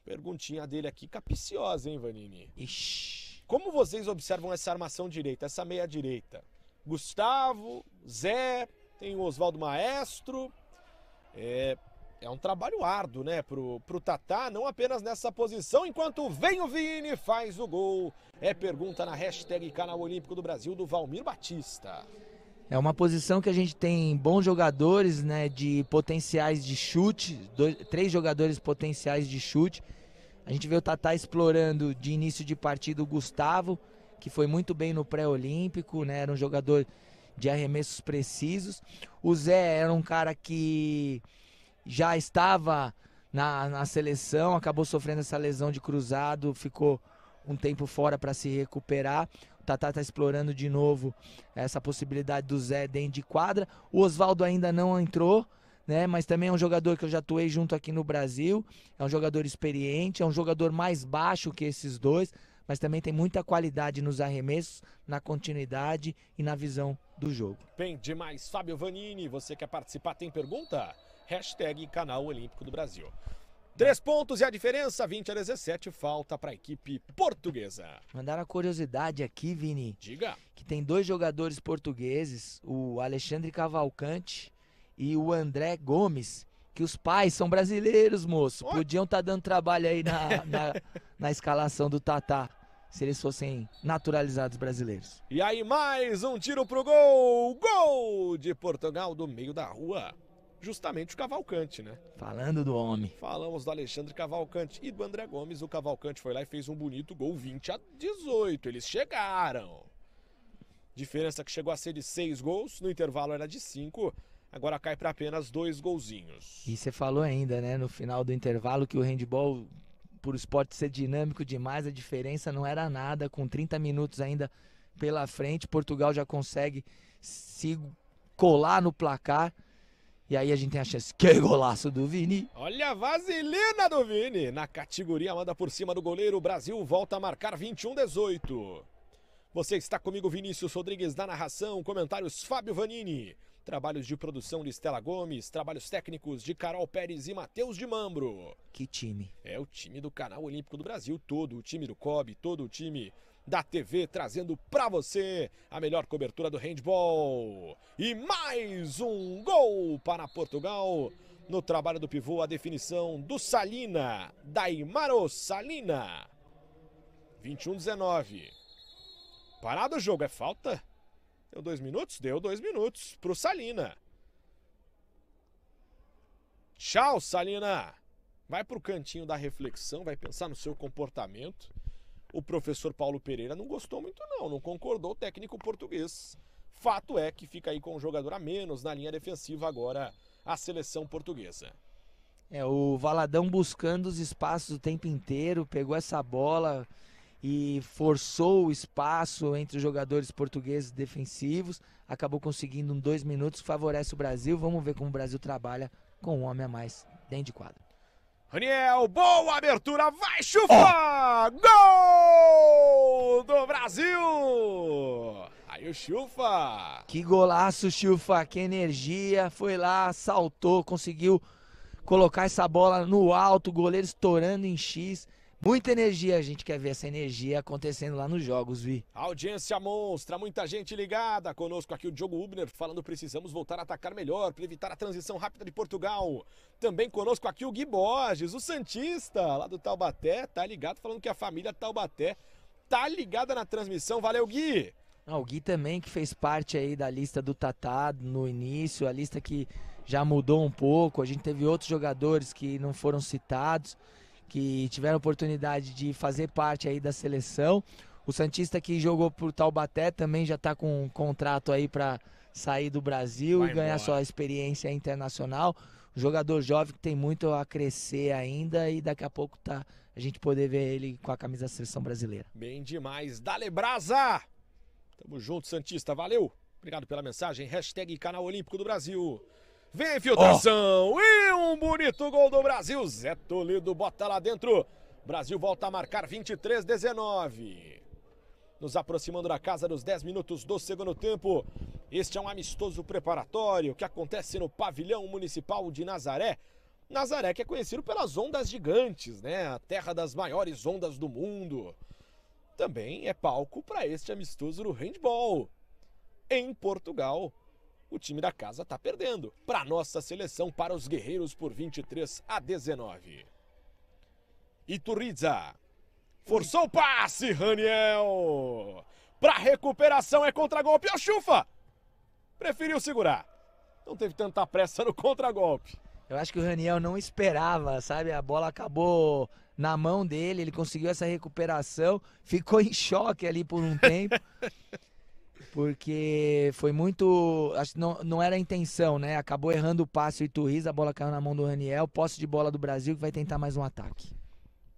Perguntinha dele aqui, capiciosa, hein, Vanini? Ixi. Como vocês observam essa armação direita, essa meia direita? Gustavo, Zé, tem o Oswaldo Maestro. É, é um trabalho árduo, né, pro, pro Tatá, não apenas nessa posição, enquanto vem o Vini, faz o gol. É pergunta na hashtag Canal Olímpico do Brasil do Valmir Batista. É uma posição que a gente tem bons jogadores, né, de potenciais de chute, dois, três jogadores potenciais de chute. A gente vê o Tatá explorando de início de partida o Gustavo, que foi muito bem no pré-olímpico, né, era um jogador de arremessos precisos. O Zé era um cara que já estava na, na seleção, acabou sofrendo essa lesão de cruzado, ficou um tempo fora para se recuperar. Tatá está explorando de novo essa possibilidade do Zé dentro de quadra. O Oswaldo ainda não entrou, né? Mas também é um jogador que eu já atuei junto aqui no Brasil. É um jogador experiente, é um jogador mais baixo que esses dois, mas também tem muita qualidade nos arremessos, na continuidade e na visão do jogo. Bem demais, Fábio Vanini. Você quer participar? Tem pergunta? Hashtag Canal Olímpico do Brasil. Três pontos e a diferença, 20 a 17, falta para a equipe portuguesa. Mandaram a curiosidade aqui, Vini. Diga. Que tem dois jogadores portugueses, o Alexandre Cavalcante e o André Gomes, que os pais são brasileiros, moço. Oi. Podiam estar tá dando trabalho aí na, na, na escalação do Tatá se eles fossem naturalizados brasileiros. E aí, mais um tiro pro gol! Gol de Portugal do meio da rua justamente o Cavalcante, né? Falando do homem. Falamos do Alexandre Cavalcante e do André Gomes. O Cavalcante foi lá e fez um bonito gol 20 a 18. Eles chegaram. Diferença que chegou a ser de seis gols, no intervalo era de cinco. Agora cai para apenas dois golzinhos. E você falou ainda, né, no final do intervalo que o handball por o esporte ser dinâmico demais, a diferença não era nada, com 30 minutos ainda pela frente, Portugal já consegue se colar no placar e aí a gente tem a chance. Que golaço do Vini! Olha a vaselina do Vini! Na categoria manda por cima do goleiro. O Brasil volta a marcar 21-18. Você está comigo, Vinícius Rodrigues, na narração. Comentários Fábio Vanini. Trabalhos de produção de Estela Gomes, trabalhos técnicos de Carol Pérez e Matheus de Mambro. Que time. É o time do Canal Olímpico do Brasil todo, o time do COB, todo o time da TV, trazendo para você a melhor cobertura do handball. E mais um gol para Portugal no trabalho do pivô, a definição do Salina, Daimaro Salina. 21-19. Parado o jogo, é falta? Deu dois minutos? Deu dois minutos para o Salina. Tchau, Salina! Vai para o cantinho da reflexão, vai pensar no seu comportamento. O professor Paulo Pereira não gostou muito, não, não concordou o técnico português. Fato é que fica aí com um jogador a menos na linha defensiva agora a seleção portuguesa. É, o Valadão buscando os espaços o tempo inteiro, pegou essa bola e forçou o espaço entre os jogadores portugueses defensivos, acabou conseguindo um dois minutos, favorece o Brasil. Vamos ver como o Brasil trabalha com um homem a mais dentro de quadra. Raniel, boa abertura, vai chufa! Oh. Gol do Brasil! Aí o Chufa! Que golaço, Chufa! Que energia! Foi lá, saltou, conseguiu colocar essa bola no alto, o goleiro estourando em X. Muita energia, a gente quer ver essa energia acontecendo lá nos jogos, Vi. Audiência monstra, muita gente ligada. Conosco aqui o Diogo Hubner falando precisamos voltar a atacar melhor para evitar a transição rápida de Portugal. Também conosco aqui o Gui Borges, o Santista, lá do Taubaté, tá ligado falando que a família Taubaté tá ligada na transmissão. Valeu, Gui! Ah, o Gui também que fez parte aí da lista do Tatá no início, a lista que já mudou um pouco. A gente teve outros jogadores que não foram citados que tiveram a oportunidade de fazer parte aí da seleção. O Santista que jogou por Taubaté também já está com um contrato aí para sair do Brasil Vai e ganhar embora. sua experiência internacional. Um jogador jovem que tem muito a crescer ainda e daqui a pouco tá a gente poder ver ele com a camisa da seleção brasileira. Bem demais. Dale Brasa! Tamo junto, Santista. Valeu! Obrigado pela mensagem. Hashtag Canal Olímpico do Brasil. Vem infiltração oh. e um bonito gol do Brasil. Zé Toledo bota lá dentro. Brasil volta a marcar 23 19. Nos aproximando da casa dos 10 minutos do segundo tempo. Este é um amistoso preparatório que acontece no pavilhão municipal de Nazaré. Nazaré que é conhecido pelas ondas gigantes, né? A terra das maiores ondas do mundo. Também é palco para este amistoso do handball em Portugal o time da casa está perdendo. Para nossa seleção, para os guerreiros por 23 a 19. Iturriza. Forçou o passe, Raniel. Para recuperação é contra É o Chufa. Preferiu segurar. Não teve tanta pressa no contra golpe. Eu acho que o Raniel não esperava, sabe? A bola acabou na mão dele, ele conseguiu essa recuperação, ficou em choque ali por um tempo. Porque foi muito. Acho que não, não era a intenção, né? Acabou errando o passe o Iturriz, a bola caiu na mão do Raniel. Posse de bola do Brasil que vai tentar mais um ataque.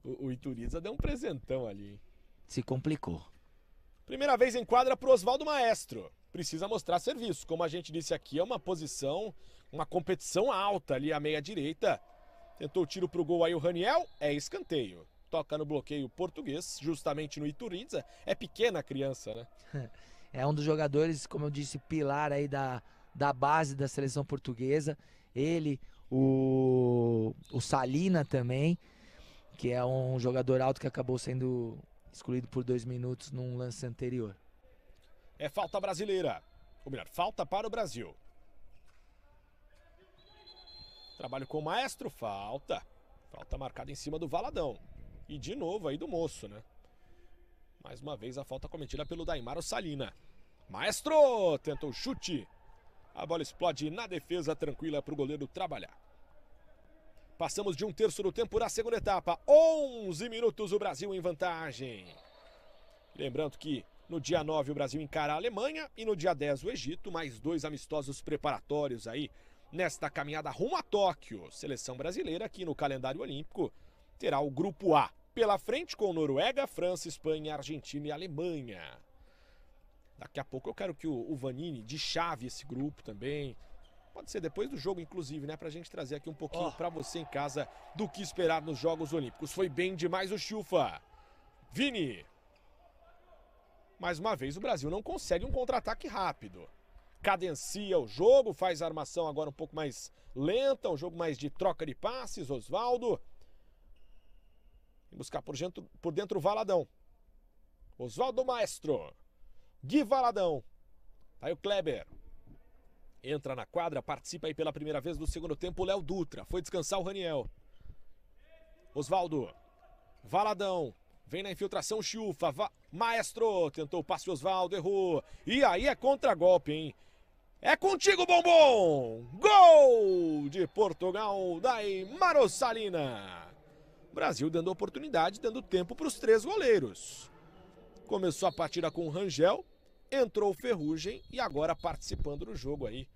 O, o Ituriza deu um presentão ali. Se complicou. Primeira vez em quadra pro Oswaldo Maestro. Precisa mostrar serviço. Como a gente disse aqui, é uma posição, uma competição alta ali à meia direita. Tentou o tiro pro gol aí o Raniel, é escanteio. Toca no bloqueio português, justamente no Iturriza. É pequena a criança, né? é um dos jogadores, como eu disse, pilar aí da, da base da seleção portuguesa. Ele, o, o Salina também, que é um jogador alto que acabou sendo excluído por dois minutos num lance anterior. É falta brasileira. Ou melhor, falta para o Brasil. Trabalho com o maestro, falta. Falta marcada em cima do Valadão. E de novo aí do moço, né? Mais uma vez a falta cometida pelo Daimaro Salina. Maestro! Tenta o chute. A bola explode na defesa tranquila para o goleiro trabalhar. Passamos de um terço do tempo para a segunda etapa. 11 minutos, o Brasil em vantagem. Lembrando que no dia 9 o Brasil encara a Alemanha e no dia 10 o Egito. Mais dois amistosos preparatórios aí nesta caminhada rumo a Tóquio. Seleção brasileira que no calendário olímpico terá o Grupo A. Pela frente com Noruega, França, Espanha, Argentina e Alemanha. Daqui a pouco eu quero que o, o Vanini de chave esse grupo também. Pode ser depois do jogo, inclusive, né? Pra gente trazer aqui um pouquinho oh. para você em casa do que esperar nos Jogos Olímpicos. Foi bem demais o Chufa. Vini. Mais uma vez, o Brasil não consegue um contra-ataque rápido. Cadencia o jogo, faz a armação agora um pouco mais lenta, um jogo mais de troca de passes, Oswaldo. E buscar por dentro, por dentro o Valadão. Oswaldo Maestro. Gui Valadão. Tá aí o Kleber. Entra na quadra, participa aí pela primeira vez do segundo tempo o Léo Dutra. Foi descansar o Raniel. Oswaldo. Valadão. Vem na infiltração, Chufa. Va... Maestro. Tentou o passe Oswaldo, errou. E aí é contra-golpe, hein? É contigo, bombom! Gol de Portugal, da Imaro Salina. O Brasil dando oportunidade, dando tempo para os três goleiros. Começou a partida com o Rangel, entrou o Ferrugem e agora participando do jogo aí.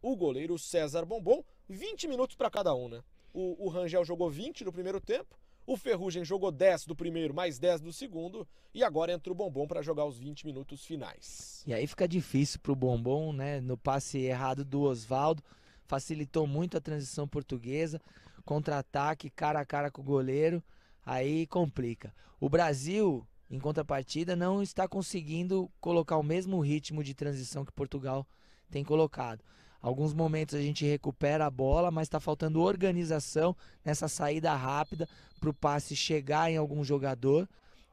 O goleiro César Bombom, 20 minutos para cada um, né? O, o, Rangel jogou 20 no primeiro tempo, o Ferrugem jogou 10 do primeiro, mais 10 do segundo, e agora entra o Bombom para jogar os 20 minutos finais. E aí fica difícil para o Bombom, né? No passe errado do Oswaldo, facilitou muito a transição portuguesa contra-ataque, cara a cara com o goleiro, aí complica. O Brasil, em contrapartida, não está conseguindo colocar o mesmo ritmo de transição que Portugal tem colocado. Alguns momentos a gente recupera a bola, mas está faltando organização nessa saída rápida para o passe chegar em algum jogador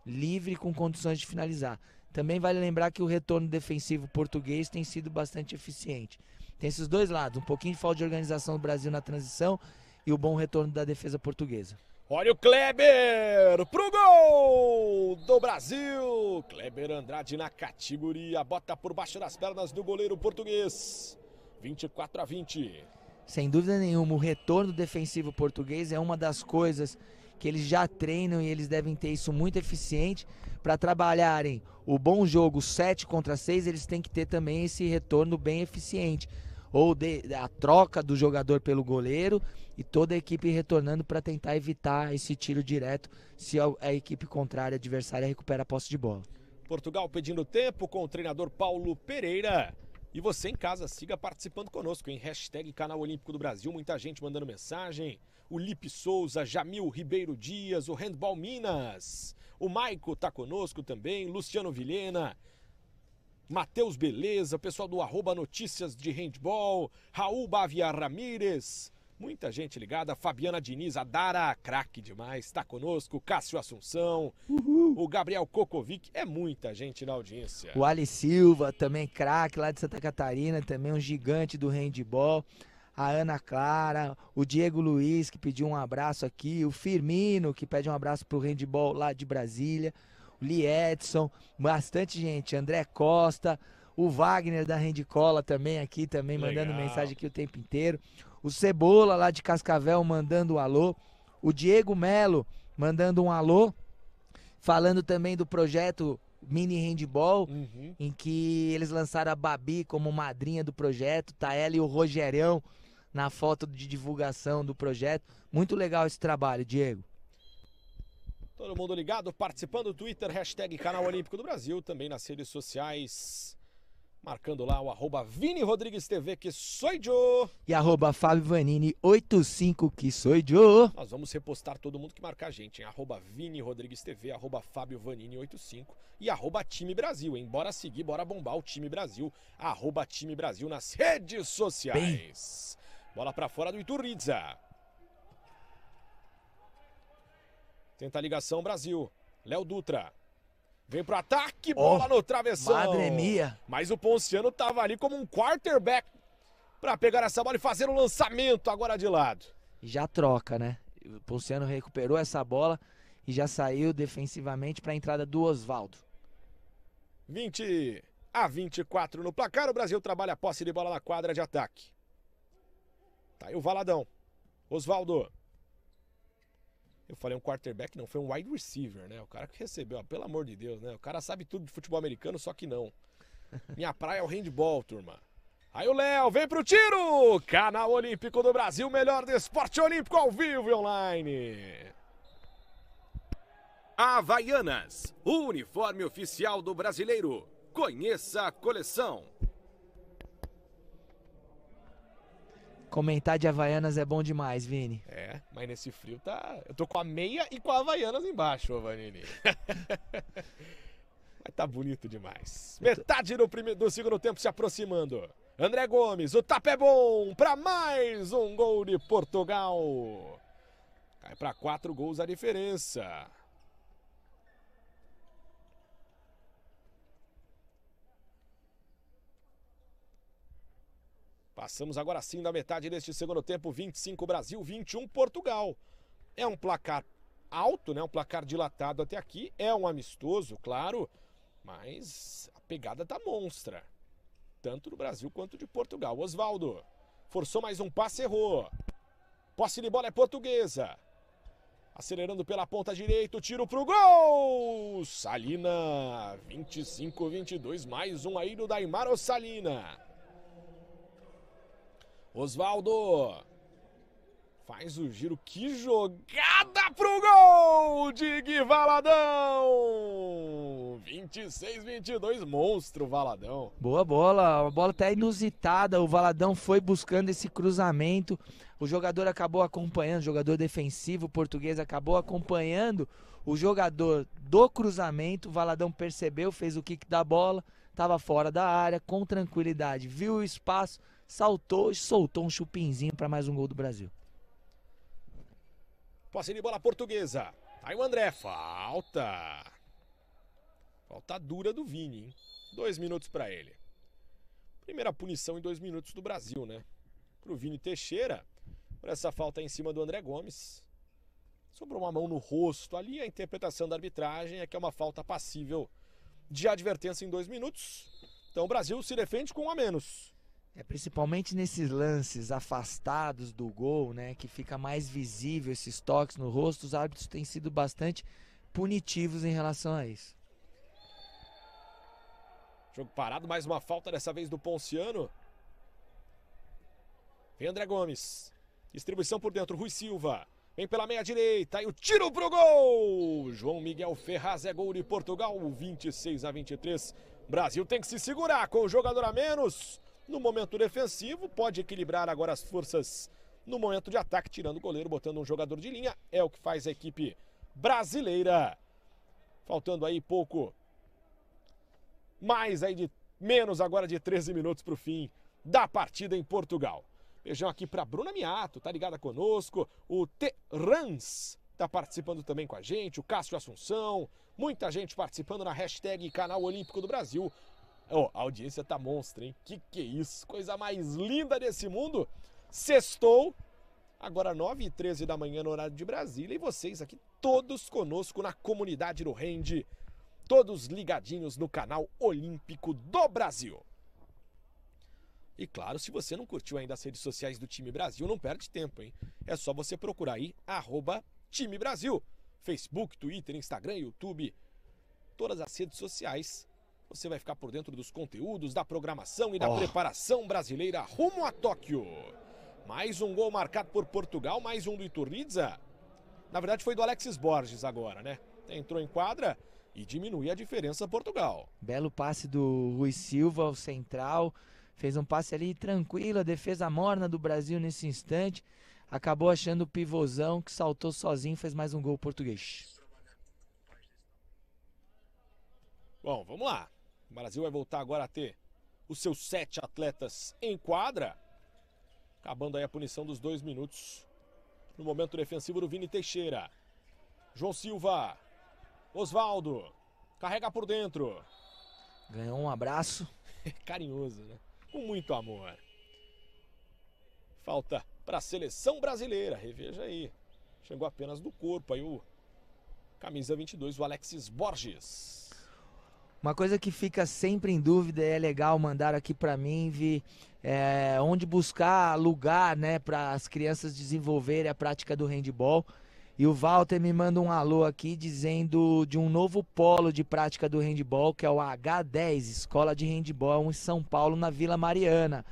livre com condições de finalizar. Também vale lembrar que o retorno defensivo português tem sido bastante eficiente. Tem esses dois lados, um pouquinho de falta de organização do Brasil na transição e o bom retorno da defesa portuguesa. Olha o Kleber pro gol do Brasil. Kleber Andrade na categoria, bota por baixo das pernas do goleiro português. 24 a 20. Sem dúvida nenhuma, o retorno defensivo português é uma das coisas que eles já treinam e eles devem ter isso muito eficiente para trabalharem o bom jogo 7 contra 6, eles têm que ter também esse retorno bem eficiente ou de, a troca do jogador pelo goleiro e toda a equipe retornando para tentar evitar esse tiro direto se a, a equipe contrária, a adversária, recupera a posse de bola. Portugal pedindo tempo com o treinador Paulo Pereira. E você em casa, siga participando conosco em hashtag Canal Olímpico do Brasil. Muita gente mandando mensagem. O Lipe Souza, Jamil Ribeiro Dias, o Handball Minas. O Maico tá conosco também, Luciano Vilhena. Matheus Beleza, pessoal do arroba Notícias de Handball, Raul Baviar Ramírez, muita gente ligada, Fabiana Diniz, a Dara, craque demais, está conosco, Cássio Assunção, Uhul. o Gabriel Kokovic, é muita gente na audiência. O Ali Silva, também craque lá de Santa Catarina, também um gigante do handball a Ana Clara, o Diego Luiz, que pediu um abraço aqui, o Firmino, que pede um abraço pro handball lá de Brasília. Lee Edson, bastante gente, André Costa, o Wagner da Rendicola também aqui, também Legal. mandando mensagem aqui o tempo inteiro. O Cebola lá de Cascavel mandando um alô. O Diego Melo mandando um alô, falando também do projeto Mini Handball, uhum. em que eles lançaram a Babi como madrinha do projeto, tá ela e o Rogerão na foto de divulgação do projeto. Muito legal esse trabalho, Diego. Todo mundo ligado, participando do Twitter, hashtag Canal Olímpico do Brasil, também nas redes sociais, marcando lá o arroba Vini Rodrigues TV, que sou eu. E arroba Fábio Vanini 85, que sou eu. Nós vamos repostar todo mundo que marcar a gente, hein? arroba Vini Rodrigues TV, arroba Fábio Vanini 85 e arroba Time Brasil, hein? Bora seguir, bora bombar o Time Brasil, arroba Time Brasil nas redes sociais. Bem... Bola para fora do Iturriza. Tenta a ligação, Brasil. Léo Dutra. Vem pro ataque, bola oh, no travessão. Madre mia. Mas o Ponciano tava ali como um quarterback para pegar essa bola e fazer o um lançamento agora de lado. Já troca, né? O Ponciano recuperou essa bola e já saiu defensivamente para a entrada do Oswaldo. 20 a 24 no placar. O Brasil trabalha a posse de bola na quadra de ataque. Tá aí o Valadão. Oswaldo eu falei um quarterback, não, foi um wide receiver, né? O cara que recebeu, ó, pelo amor de Deus, né? O cara sabe tudo de futebol americano, só que não. Minha praia é o handball, turma. Aí o Léo vem pro tiro! Canal Olímpico do Brasil, melhor desporto olímpico ao vivo e online. Havaianas, o uniforme oficial do brasileiro. Conheça a coleção. Comentar de Havaianas é bom demais, Vini. É, mas nesse frio tá. Eu tô com a meia e com a Havaianas embaixo, ô Vanini. mas tá bonito demais. Metade do, primeiro, do segundo tempo se aproximando. André Gomes, o tapa é bom para mais um gol de Portugal. Cai para quatro gols a diferença. Passamos agora sim da metade deste segundo tempo, 25 Brasil, 21 Portugal. É um placar alto, né? Um placar dilatado até aqui, é um amistoso, claro, mas a pegada tá monstra, tanto do Brasil quanto de Portugal. Oswaldo forçou mais um passe, errou. Posse de bola é portuguesa. Acelerando pela ponta direita, tiro pro gol! Salina, 25-22, mais um aí do Daimar Salina. Oswaldo faz o giro. Que jogada pro gol de Gui Valadão! 26, 22, monstro Valadão. Boa bola, uma bola até inusitada. O Valadão foi buscando esse cruzamento. O jogador acabou acompanhando, o jogador defensivo português acabou acompanhando o jogador do cruzamento. O Valadão percebeu, fez o kick da bola, estava fora da área, com tranquilidade, viu o espaço saltou e soltou um chupinzinho para mais um gol do Brasil. Posse de bola portuguesa. Tá aí o André, falta. Falta dura do Vini, hein? Dois minutos para ele. Primeira punição em dois minutos do Brasil, né? Pro Vini Teixeira, por essa falta em cima do André Gomes. Sobrou uma mão no rosto ali, a interpretação da arbitragem é que é uma falta passível de advertência em dois minutos. Então o Brasil se defende com um a menos. É, principalmente nesses lances afastados do gol, né, que fica mais visível esses toques no rosto, os árbitros têm sido bastante punitivos em relação a isso. Jogo parado, mais uma falta dessa vez do Ponciano. Vem André Gomes. Distribuição por dentro, Rui Silva. Vem pela meia direita e o tiro pro gol! João Miguel Ferraz é gol de Portugal, 26 a 23. Brasil tem que se segurar com o jogador a menos no momento defensivo, pode equilibrar agora as forças no momento de ataque, tirando o goleiro, botando um jogador de linha. É o que faz a equipe brasileira. Faltando aí pouco. Mais aí de menos agora de 13 minutos para o fim da partida em Portugal. Beijão aqui para Bruna Miato, tá ligada conosco. O Terrans tá participando também com a gente, o Cássio Assunção, muita gente participando na hashtag Canal Olímpico do Brasil. Oh, a audiência tá monstra, hein? Que que é isso? Coisa mais linda desse mundo. Sextou. Agora 9 e 13 da manhã no horário de Brasília. E vocês aqui todos conosco na comunidade do Rende. Todos ligadinhos no canal Olímpico do Brasil. E claro, se você não curtiu ainda as redes sociais do Time Brasil, não perde tempo, hein? É só você procurar aí, arroba Time Brasil. Facebook, Twitter, Instagram, YouTube. Todas as redes sociais você vai ficar por dentro dos conteúdos, da programação e da oh. preparação brasileira rumo a Tóquio. Mais um gol marcado por Portugal, mais um do Iturriza. Na verdade foi do Alexis Borges agora, né? Entrou em quadra e diminuiu a diferença Portugal. Belo passe do Rui Silva ao central. Fez um passe ali tranquilo, a defesa morna do Brasil nesse instante. Acabou achando o pivôzão que saltou sozinho fez mais um gol português. Bom, vamos lá. Brasil vai voltar agora a ter os seus sete atletas em quadra. Acabando aí a punição dos dois minutos. No momento defensivo do Vini Teixeira. João Silva. Osvaldo. Carrega por dentro. Ganhou um abraço. Carinhoso, né? Com muito amor. Falta para a seleção brasileira. Reveja aí. Chegou apenas do corpo aí o camisa 22, o Alexis Borges. Uma coisa que fica sempre em dúvida é legal mandar aqui para mim, Vi, é, onde buscar lugar né, para as crianças desenvolverem a prática do handball. E o Walter me manda um alô aqui dizendo de um novo polo de prática do handball, que é o H10, Escola de Handball em São Paulo, na Vila Mariana.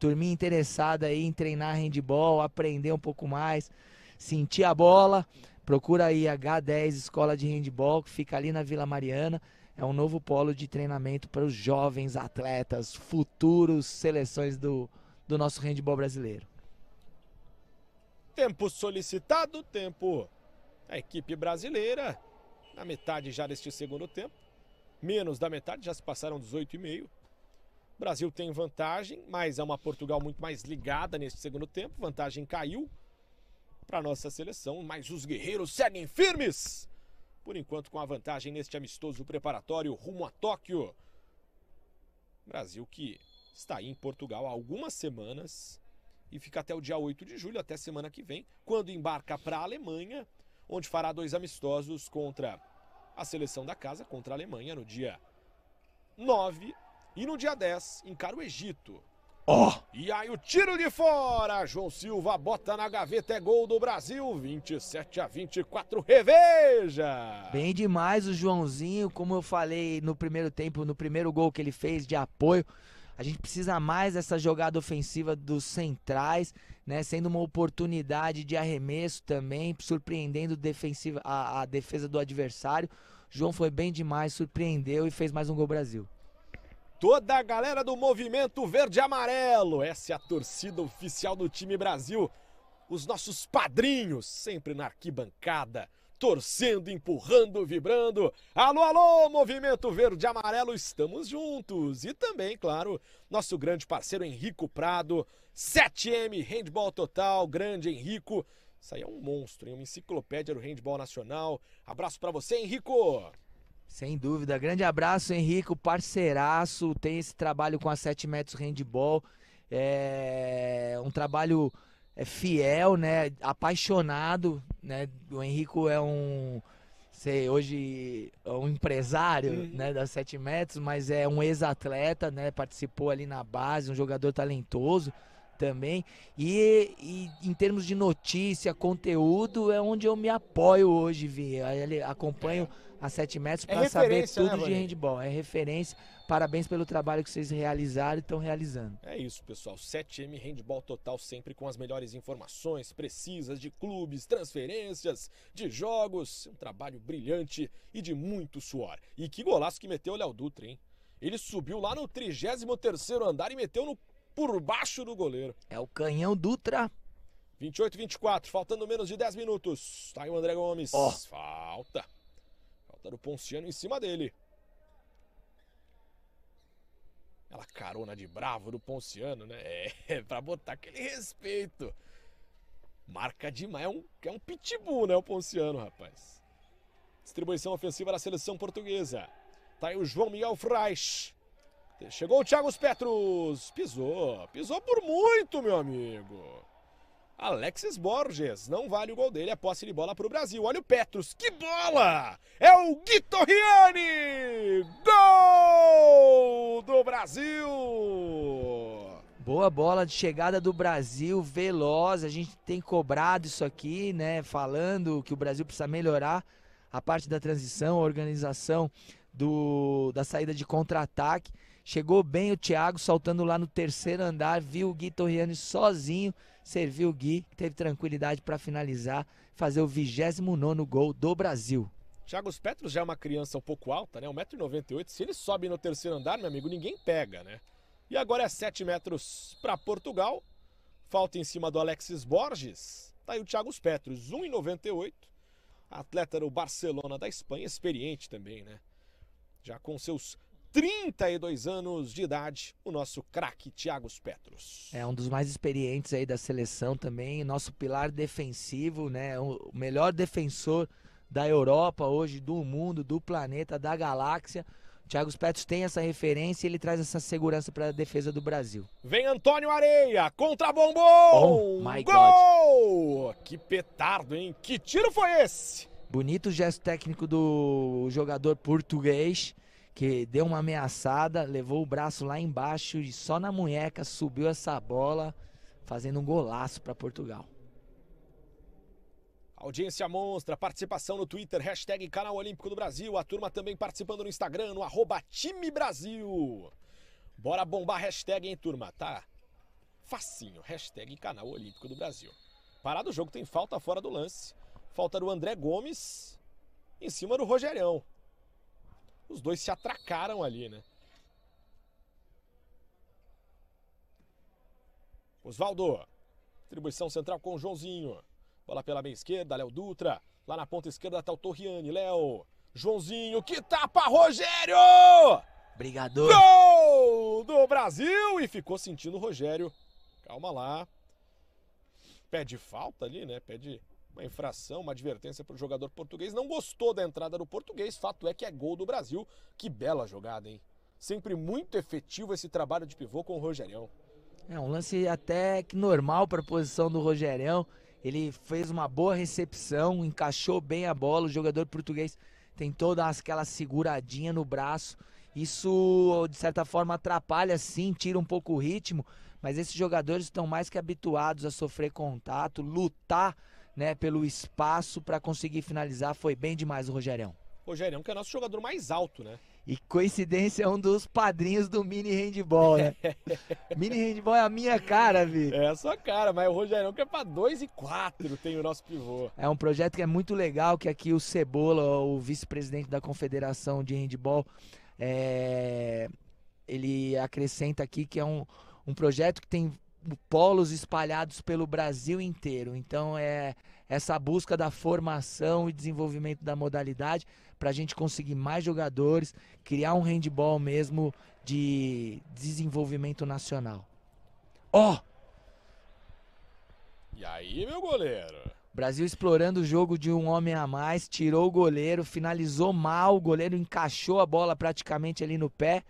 Turminha interessada aí em treinar handball, aprender um pouco mais, sentir a bola, procura aí H10 Escola de Handball, que fica ali na Vila Mariana é um novo polo de treinamento para os jovens atletas, futuros seleções do, do nosso handball brasileiro. Tempo solicitado, tempo. A equipe brasileira, na metade já deste segundo tempo, menos da metade, já se passaram 18,5. O Brasil tem vantagem, mas é uma Portugal muito mais ligada neste segundo tempo. Vantagem caiu para nossa seleção, mas os guerreiros seguem firmes por enquanto com a vantagem neste amistoso preparatório rumo a Tóquio. Brasil que está aí em Portugal há algumas semanas e fica até o dia 8 de julho, até semana que vem, quando embarca para a Alemanha, onde fará dois amistosos contra a seleção da casa, contra a Alemanha, no dia 9 e no dia 10 encara o Egito. Ó! Oh. E aí o tiro de fora! João Silva bota na gaveta, é gol do Brasil, 27 a 24, reveja! Bem demais o Joãozinho, como eu falei no primeiro tempo, no primeiro gol que ele fez de apoio. A gente precisa mais dessa jogada ofensiva dos centrais, né? Sendo uma oportunidade de arremesso também, surpreendendo defensiva, a, a defesa do adversário. João foi bem demais, surpreendeu e fez mais um gol Brasil toda a galera do Movimento Verde Amarelo. Essa é a torcida oficial do time Brasil. Os nossos padrinhos, sempre na arquibancada, torcendo, empurrando, vibrando. Alô, alô, Movimento Verde Amarelo, estamos juntos. E também, claro, nosso grande parceiro Henrico Prado, 7M Handball Total, grande Henrico. Isso aí é um monstro, hein? uma enciclopédia do handball nacional. Abraço para você, Henrico! Sem dúvida. Grande abraço, Henrico, parceiraço. Tem esse trabalho com a 7 metros handball. É um trabalho é, fiel, né? Apaixonado, né? O Henrico é um sei, hoje é um empresário, uhum. né, da 7 metros, mas é um ex-atleta, né? Participou ali na base, um jogador talentoso também. E, e, em termos de notícia, conteúdo, é onde eu me apoio hoje, Vi. Acompanho é a 7 metros para é saber tudo né, de handball. É referência. Parabéns pelo trabalho que vocês realizaram e estão realizando. É isso, pessoal. 7M Handball Total, sempre com as melhores informações precisas de clubes, transferências, de jogos. Um trabalho brilhante e de muito suor. E que golaço que meteu o Léo Dutra, hein? Ele subiu lá no 33º andar e meteu no por baixo do goleiro. É o canhão Dutra. 28 24, faltando menos de 10 minutos. Tá aí o André Gomes. Oh. Falta. Lautaro Ponciano em cima dele. Aquela carona de bravo do Ponciano, né? É, é, pra botar aquele respeito. Marca demais, é um, é um pitbull, né? O Ponciano, rapaz. Distribuição ofensiva da seleção portuguesa. Tá aí o João Miguel Frais. Chegou o Thiago Petros. Pisou, pisou por muito, meu amigo. Alexis Borges, não vale o gol dele, é posse de bola para o Brasil. Olha o Petros, que bola! É o Guitorriani! Gol do Brasil! Boa bola de chegada do Brasil, veloz. A gente tem cobrado isso aqui, né? Falando que o Brasil precisa melhorar a parte da transição, a organização do, da saída de contra-ataque. Chegou bem o Thiago, saltando lá no terceiro andar, viu o Guitorriani sozinho serviu o Gui, que teve tranquilidade para finalizar, fazer o 29 gol do Brasil. Thiago Petros já é uma criança um pouco alta, né? 1,98m. Se ele sobe no terceiro andar, meu amigo, ninguém pega, né? E agora é 7 metros para Portugal. Falta em cima do Alexis Borges. Tá aí o Thiago Petros, 1,98. Atleta do Barcelona da Espanha, experiente também, né? Já com seus 32 anos de idade, o nosso craque Thiago Petros. É um dos mais experientes aí da seleção também, nosso pilar defensivo, né? O melhor defensor da Europa hoje, do mundo, do planeta, da galáxia. Thiago Petros tem essa referência e ele traz essa segurança para a defesa do Brasil. Vem Antônio Areia contra Bombom! Oh my Gol! God. Que petardo, hein? Que tiro foi esse? Bonito gesto técnico do jogador português que deu uma ameaçada, levou o braço lá embaixo e só na munheca subiu essa bola, fazendo um golaço para Portugal. Audiência monstra, participação no Twitter, hashtag Canal Olímpico do Brasil, a turma também participando no Instagram, no arroba Time Brasil. Bora bombar hashtag, hein, turma, tá? Facinho, hashtag Canal Olímpico do Brasil. Parado o jogo, tem falta fora do lance. Falta do André Gomes em cima do Rogerão. Os dois se atracaram ali, né? Osvaldo. Distribuição central com o Joãozinho. Bola pela meia esquerda, Léo Dutra. Lá na ponta esquerda tá o Torriani, Léo. Joãozinho, que tapa, Rogério! Obrigado. Gol do Brasil! E ficou sentindo o Rogério. Calma lá. Pede falta ali, né? Pede uma infração, uma advertência para o jogador português. Não gostou da entrada do português, fato é que é gol do Brasil. Que bela jogada, hein? Sempre muito efetivo esse trabalho de pivô com o Rogerião. É um lance até que normal para a posição do Rogerião. Ele fez uma boa recepção, encaixou bem a bola. O jogador português tem toda aquela seguradinha no braço. Isso, de certa forma, atrapalha sim, tira um pouco o ritmo, mas esses jogadores estão mais que habituados a sofrer contato, lutar né, pelo espaço para conseguir finalizar. Foi bem demais o Rogerão. Rogerão que é nosso jogador mais alto, né? E coincidência é um dos padrinhos do mini handball, né? mini handball é a minha cara, Vi. É a sua cara, mas o Rogerão que é pra 2 e 4 tem o nosso pivô. É um projeto que é muito legal, que aqui o Cebola, o vice-presidente da Confederação de Handball, é... ele acrescenta aqui que é um, um projeto que tem polos espalhados pelo Brasil inteiro. Então é essa busca da formação e desenvolvimento da modalidade para a gente conseguir mais jogadores, criar um handball mesmo de desenvolvimento nacional. Ó! Oh! E aí, meu goleiro? Brasil explorando o jogo de um homem a mais, tirou o goleiro, finalizou mal, o goleiro encaixou a bola praticamente ali no pé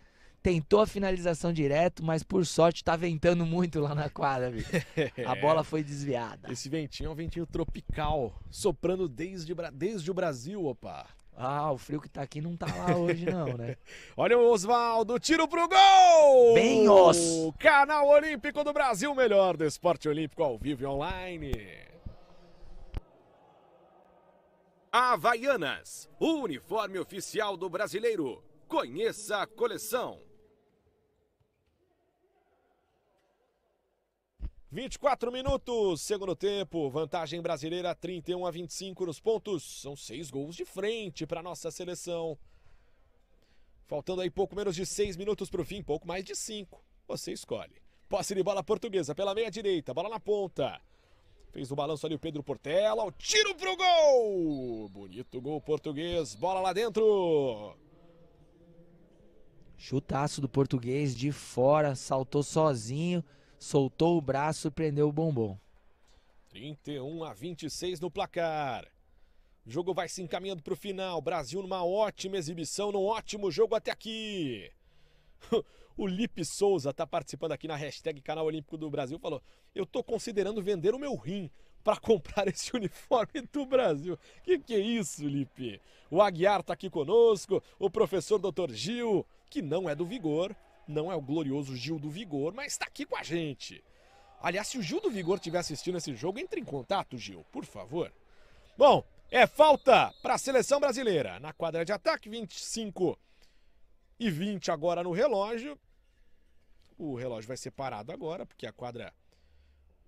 tentou a finalização direto, mas por sorte tá ventando muito lá na quadra, viu? A bola foi desviada. Esse ventinho é um ventinho tropical, soprando desde, desde o Brasil, opa. Ah, o frio que tá aqui não tá lá hoje não, né? Olha o Oswaldo, tiro pro gol! Bem, Os! Canal Olímpico do Brasil, melhor do esporte olímpico ao vivo e online. Havaianas, o uniforme oficial do brasileiro. Conheça a coleção. 24 minutos, segundo tempo, vantagem brasileira 31 a 25 nos pontos. São seis gols de frente para nossa seleção. Faltando aí pouco menos de seis minutos para o fim, pouco mais de cinco. Você escolhe. Posse de bola portuguesa pela meia direita, bola na ponta. Fez o balanço ali o Pedro Portela, o tiro pro gol! Bonito gol português, bola lá dentro. Chutaço do português de fora, saltou sozinho soltou o braço e prendeu o bombom. 31 a 26 no placar. O jogo vai se encaminhando para o final. Brasil numa ótima exibição, num ótimo jogo até aqui. O Lipe Souza está participando aqui na hashtag Canal Olímpico do Brasil. Falou: Eu estou considerando vender o meu rim para comprar esse uniforme do Brasil. Que que é isso, Lipe? O Aguiar está aqui conosco, o professor Dr. Gil, que não é do Vigor, não é o glorioso Gil do Vigor, mas está aqui com a gente. Aliás, se o Gil do Vigor estiver assistindo esse jogo, entre em contato, Gil, por favor. Bom, é falta para a seleção brasileira. Na quadra de ataque, 25 e 20 agora no relógio. O relógio vai ser parado agora, porque a quadra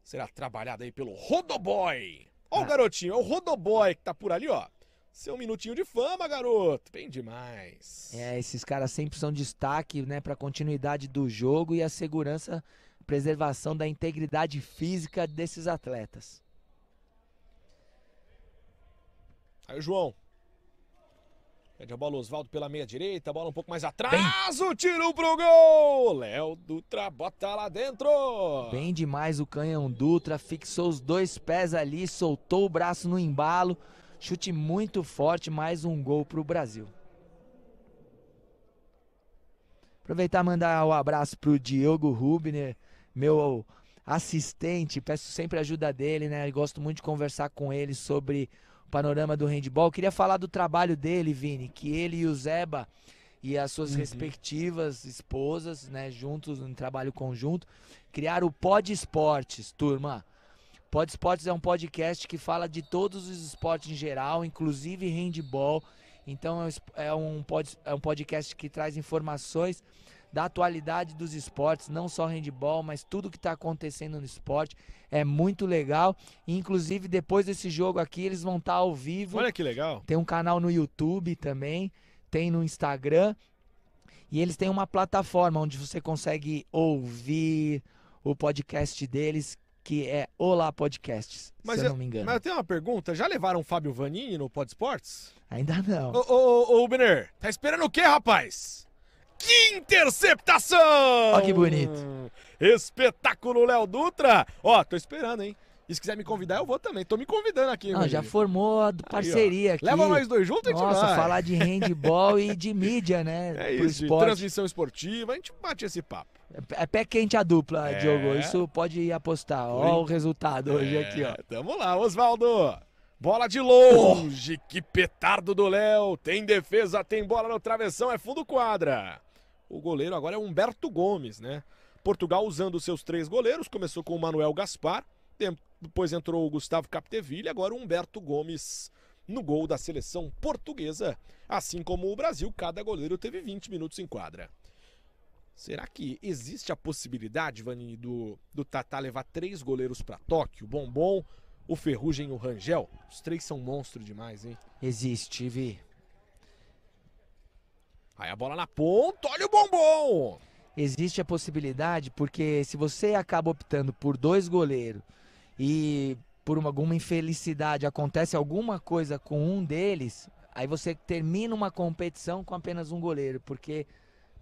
será trabalhada aí pelo Rodoboy. Ó o ah. garotinho, é o Rodoboy que tá por ali, ó. Seu minutinho de fama, garoto. Bem demais. É, esses caras sempre são destaque, né, para continuidade do jogo e a segurança, preservação da integridade física desses atletas. Aí o João. Pede a bola Oswaldo pela meia direita, bola um pouco mais atrás, Bem... o tiro pro gol! Léo Dutra bota lá dentro! Bem demais o canhão Dutra, fixou os dois pés ali, soltou o braço no embalo. Chute muito forte, mais um gol para o Brasil. Aproveitar e mandar um abraço para o Diogo Rubner, meu assistente. Peço sempre ajuda dele, né? Eu gosto muito de conversar com ele sobre o panorama do handball. Eu queria falar do trabalho dele, Vini, que ele e o Zeba e as suas uhum. respectivas esposas, né, juntos, em trabalho conjunto, criaram o Pod Esportes, turma. Pod Esportes é um podcast que fala de todos os esportes em geral, inclusive handball. Então é, é um, pod, é um podcast que traz informações da atualidade dos esportes, não só handball, mas tudo que está acontecendo no esporte. É muito legal. Inclusive, depois desse jogo aqui, eles vão estar tá ao vivo. Olha que legal. Tem um canal no YouTube também, tem no Instagram. E eles têm uma plataforma onde você consegue ouvir o podcast deles que é Olá Podcasts, mas se eu, eu não me engano. Mas eu tenho uma pergunta, já levaram o Fábio Vanini no Pod Sports? Ainda não. Ô, ô, ô, Biner, tá esperando o quê, rapaz? Que interceptação! Ó que bonito. Espetáculo, Léo Dutra. Ó, tô esperando, hein? E se quiser me convidar, eu vou também. Tô me convidando aqui. Não, já formou a parceria aí, aqui. Leva nós dois juntos, Nossa, falar de handball e de mídia, né? É isso, esporte. transmissão esportiva, a gente bate esse papo. É, é pé quente a dupla, é. Diogo. Isso pode apostar. Olha o resultado é. hoje aqui, ó. Tamo lá, Oswaldo. Bola de longe, oh. que petardo do Léo. Tem defesa, tem bola no travessão, é fundo quadra. O goleiro agora é Humberto Gomes, né? Portugal usando seus três goleiros, começou com o Manuel Gaspar, depois entrou o Gustavo Capdeville, agora o Humberto Gomes no gol da seleção portuguesa. Assim como o Brasil, cada goleiro teve 20 minutos em quadra. Será que existe a possibilidade, Vanini, do, do Tatá levar três goleiros para Tóquio? O Bombom, o Ferrugem e o Rangel? Os três são monstro demais, hein? Existe, Vi. Aí a bola na ponta, olha o Bombom! Existe a possibilidade, porque se você acaba optando por dois goleiros e por uma, alguma infelicidade acontece alguma coisa com um deles, aí você termina uma competição com apenas um goleiro, porque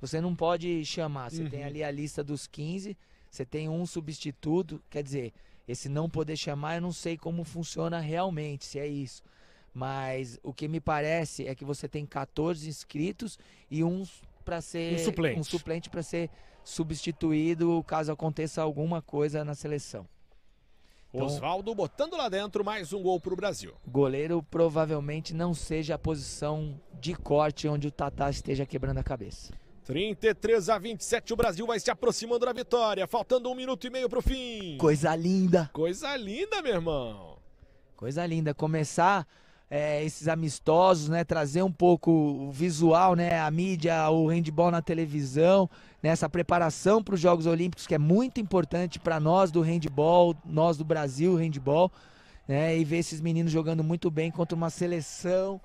você não pode chamar. Você uhum. tem ali a lista dos 15, você tem um substituto, quer dizer, esse não poder chamar, eu não sei como funciona realmente, se é isso. Mas o que me parece é que você tem 14 inscritos e um para ser um suplente, um suplente para ser substituído caso aconteça alguma coisa na seleção. Então, Oswaldo botando lá dentro mais um gol para o Brasil. Goleiro provavelmente não seja a posição de corte onde o Tatá esteja quebrando a cabeça. 33 a 27, o Brasil vai se aproximando da vitória, faltando um minuto e meio para o fim. Coisa linda. Coisa linda, meu irmão. Coisa linda. Começar é, esses amistosos, né? Trazer um pouco o visual, né? A mídia, o handball na televisão, né? essa preparação para os Jogos Olímpicos que é muito importante para nós do handball, nós do Brasil handball, né? E ver esses meninos jogando muito bem contra uma seleção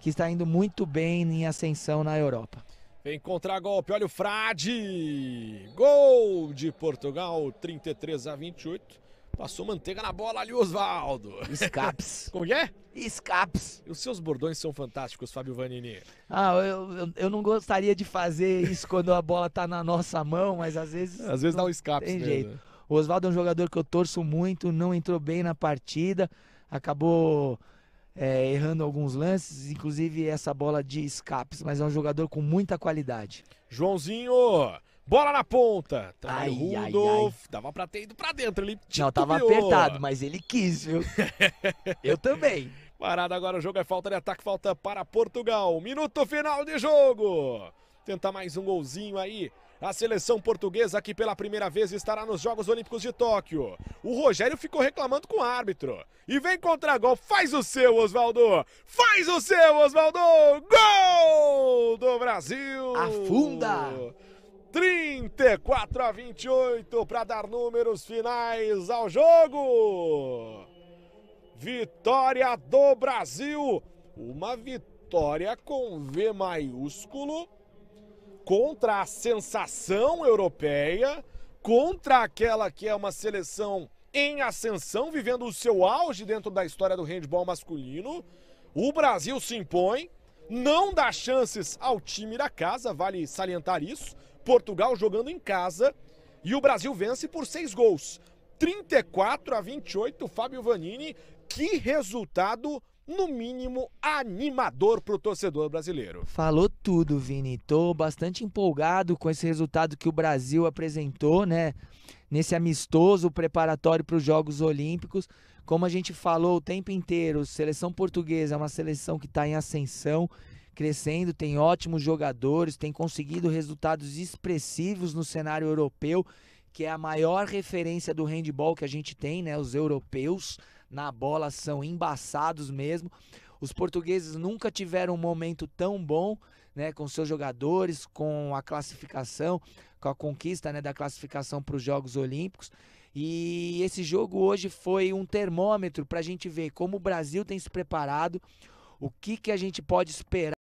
que está indo muito bem em ascensão na Europa. Vem contra golpe, olha o Frade! Gol de Portugal, 33 a 28. Passou manteiga na bola ali, Osvaldo. Escapes. Como que é? Escapes. Os seus bordões são fantásticos, Fábio Vanini. Ah, eu, eu, eu, não gostaria de fazer isso quando a bola tá na nossa mão, mas às vezes. Às vezes dá um escape. Tem mesmo. jeito. Né? O Osvaldo é um jogador que eu torço muito, não entrou bem na partida, acabou é, errando alguns lances, inclusive essa bola de escapes, mas é um jogador com muita qualidade. Joãozinho, Bola na ponta. Ai, Rudolf. Ai, ai. Dava pra ter ido pra dentro. ali. Já Não, tava apertado, mas ele quis, viu? Eu também. Parado agora o jogo é falta de ataque, falta para Portugal. Minuto final de jogo. Tentar mais um golzinho aí. A seleção portuguesa que pela primeira vez estará nos Jogos Olímpicos de Tóquio. O Rogério ficou reclamando com o árbitro. E vem contra gol. Faz o seu, Oswaldo. Faz o seu, Oswaldo. Gol do Brasil. Afunda. 34 a 28 para dar números finais ao jogo. Vitória do Brasil, uma vitória com V maiúsculo contra a sensação europeia, contra aquela que é uma seleção em ascensão, vivendo o seu auge dentro da história do handball masculino. O Brasil se impõe, não dá chances ao time da casa, vale salientar isso. Portugal jogando em casa e o Brasil vence por seis gols. 34 a 28, Fábio Vanini. Que resultado, no mínimo, animador para o torcedor brasileiro. Falou tudo, Vini. Estou bastante empolgado com esse resultado que o Brasil apresentou, né? Nesse amistoso preparatório para os Jogos Olímpicos. Como a gente falou o tempo inteiro, seleção portuguesa é uma seleção que está em ascensão crescendo, tem ótimos jogadores, tem conseguido resultados expressivos no cenário europeu, que é a maior referência do handball que a gente tem, né? Os europeus na bola são embaçados mesmo. Os portugueses nunca tiveram um momento tão bom, né, com seus jogadores, com a classificação, com a conquista, né, da classificação para os Jogos Olímpicos. E esse jogo hoje foi um termômetro para a gente ver como o Brasil tem se preparado, o que que a gente pode esperar.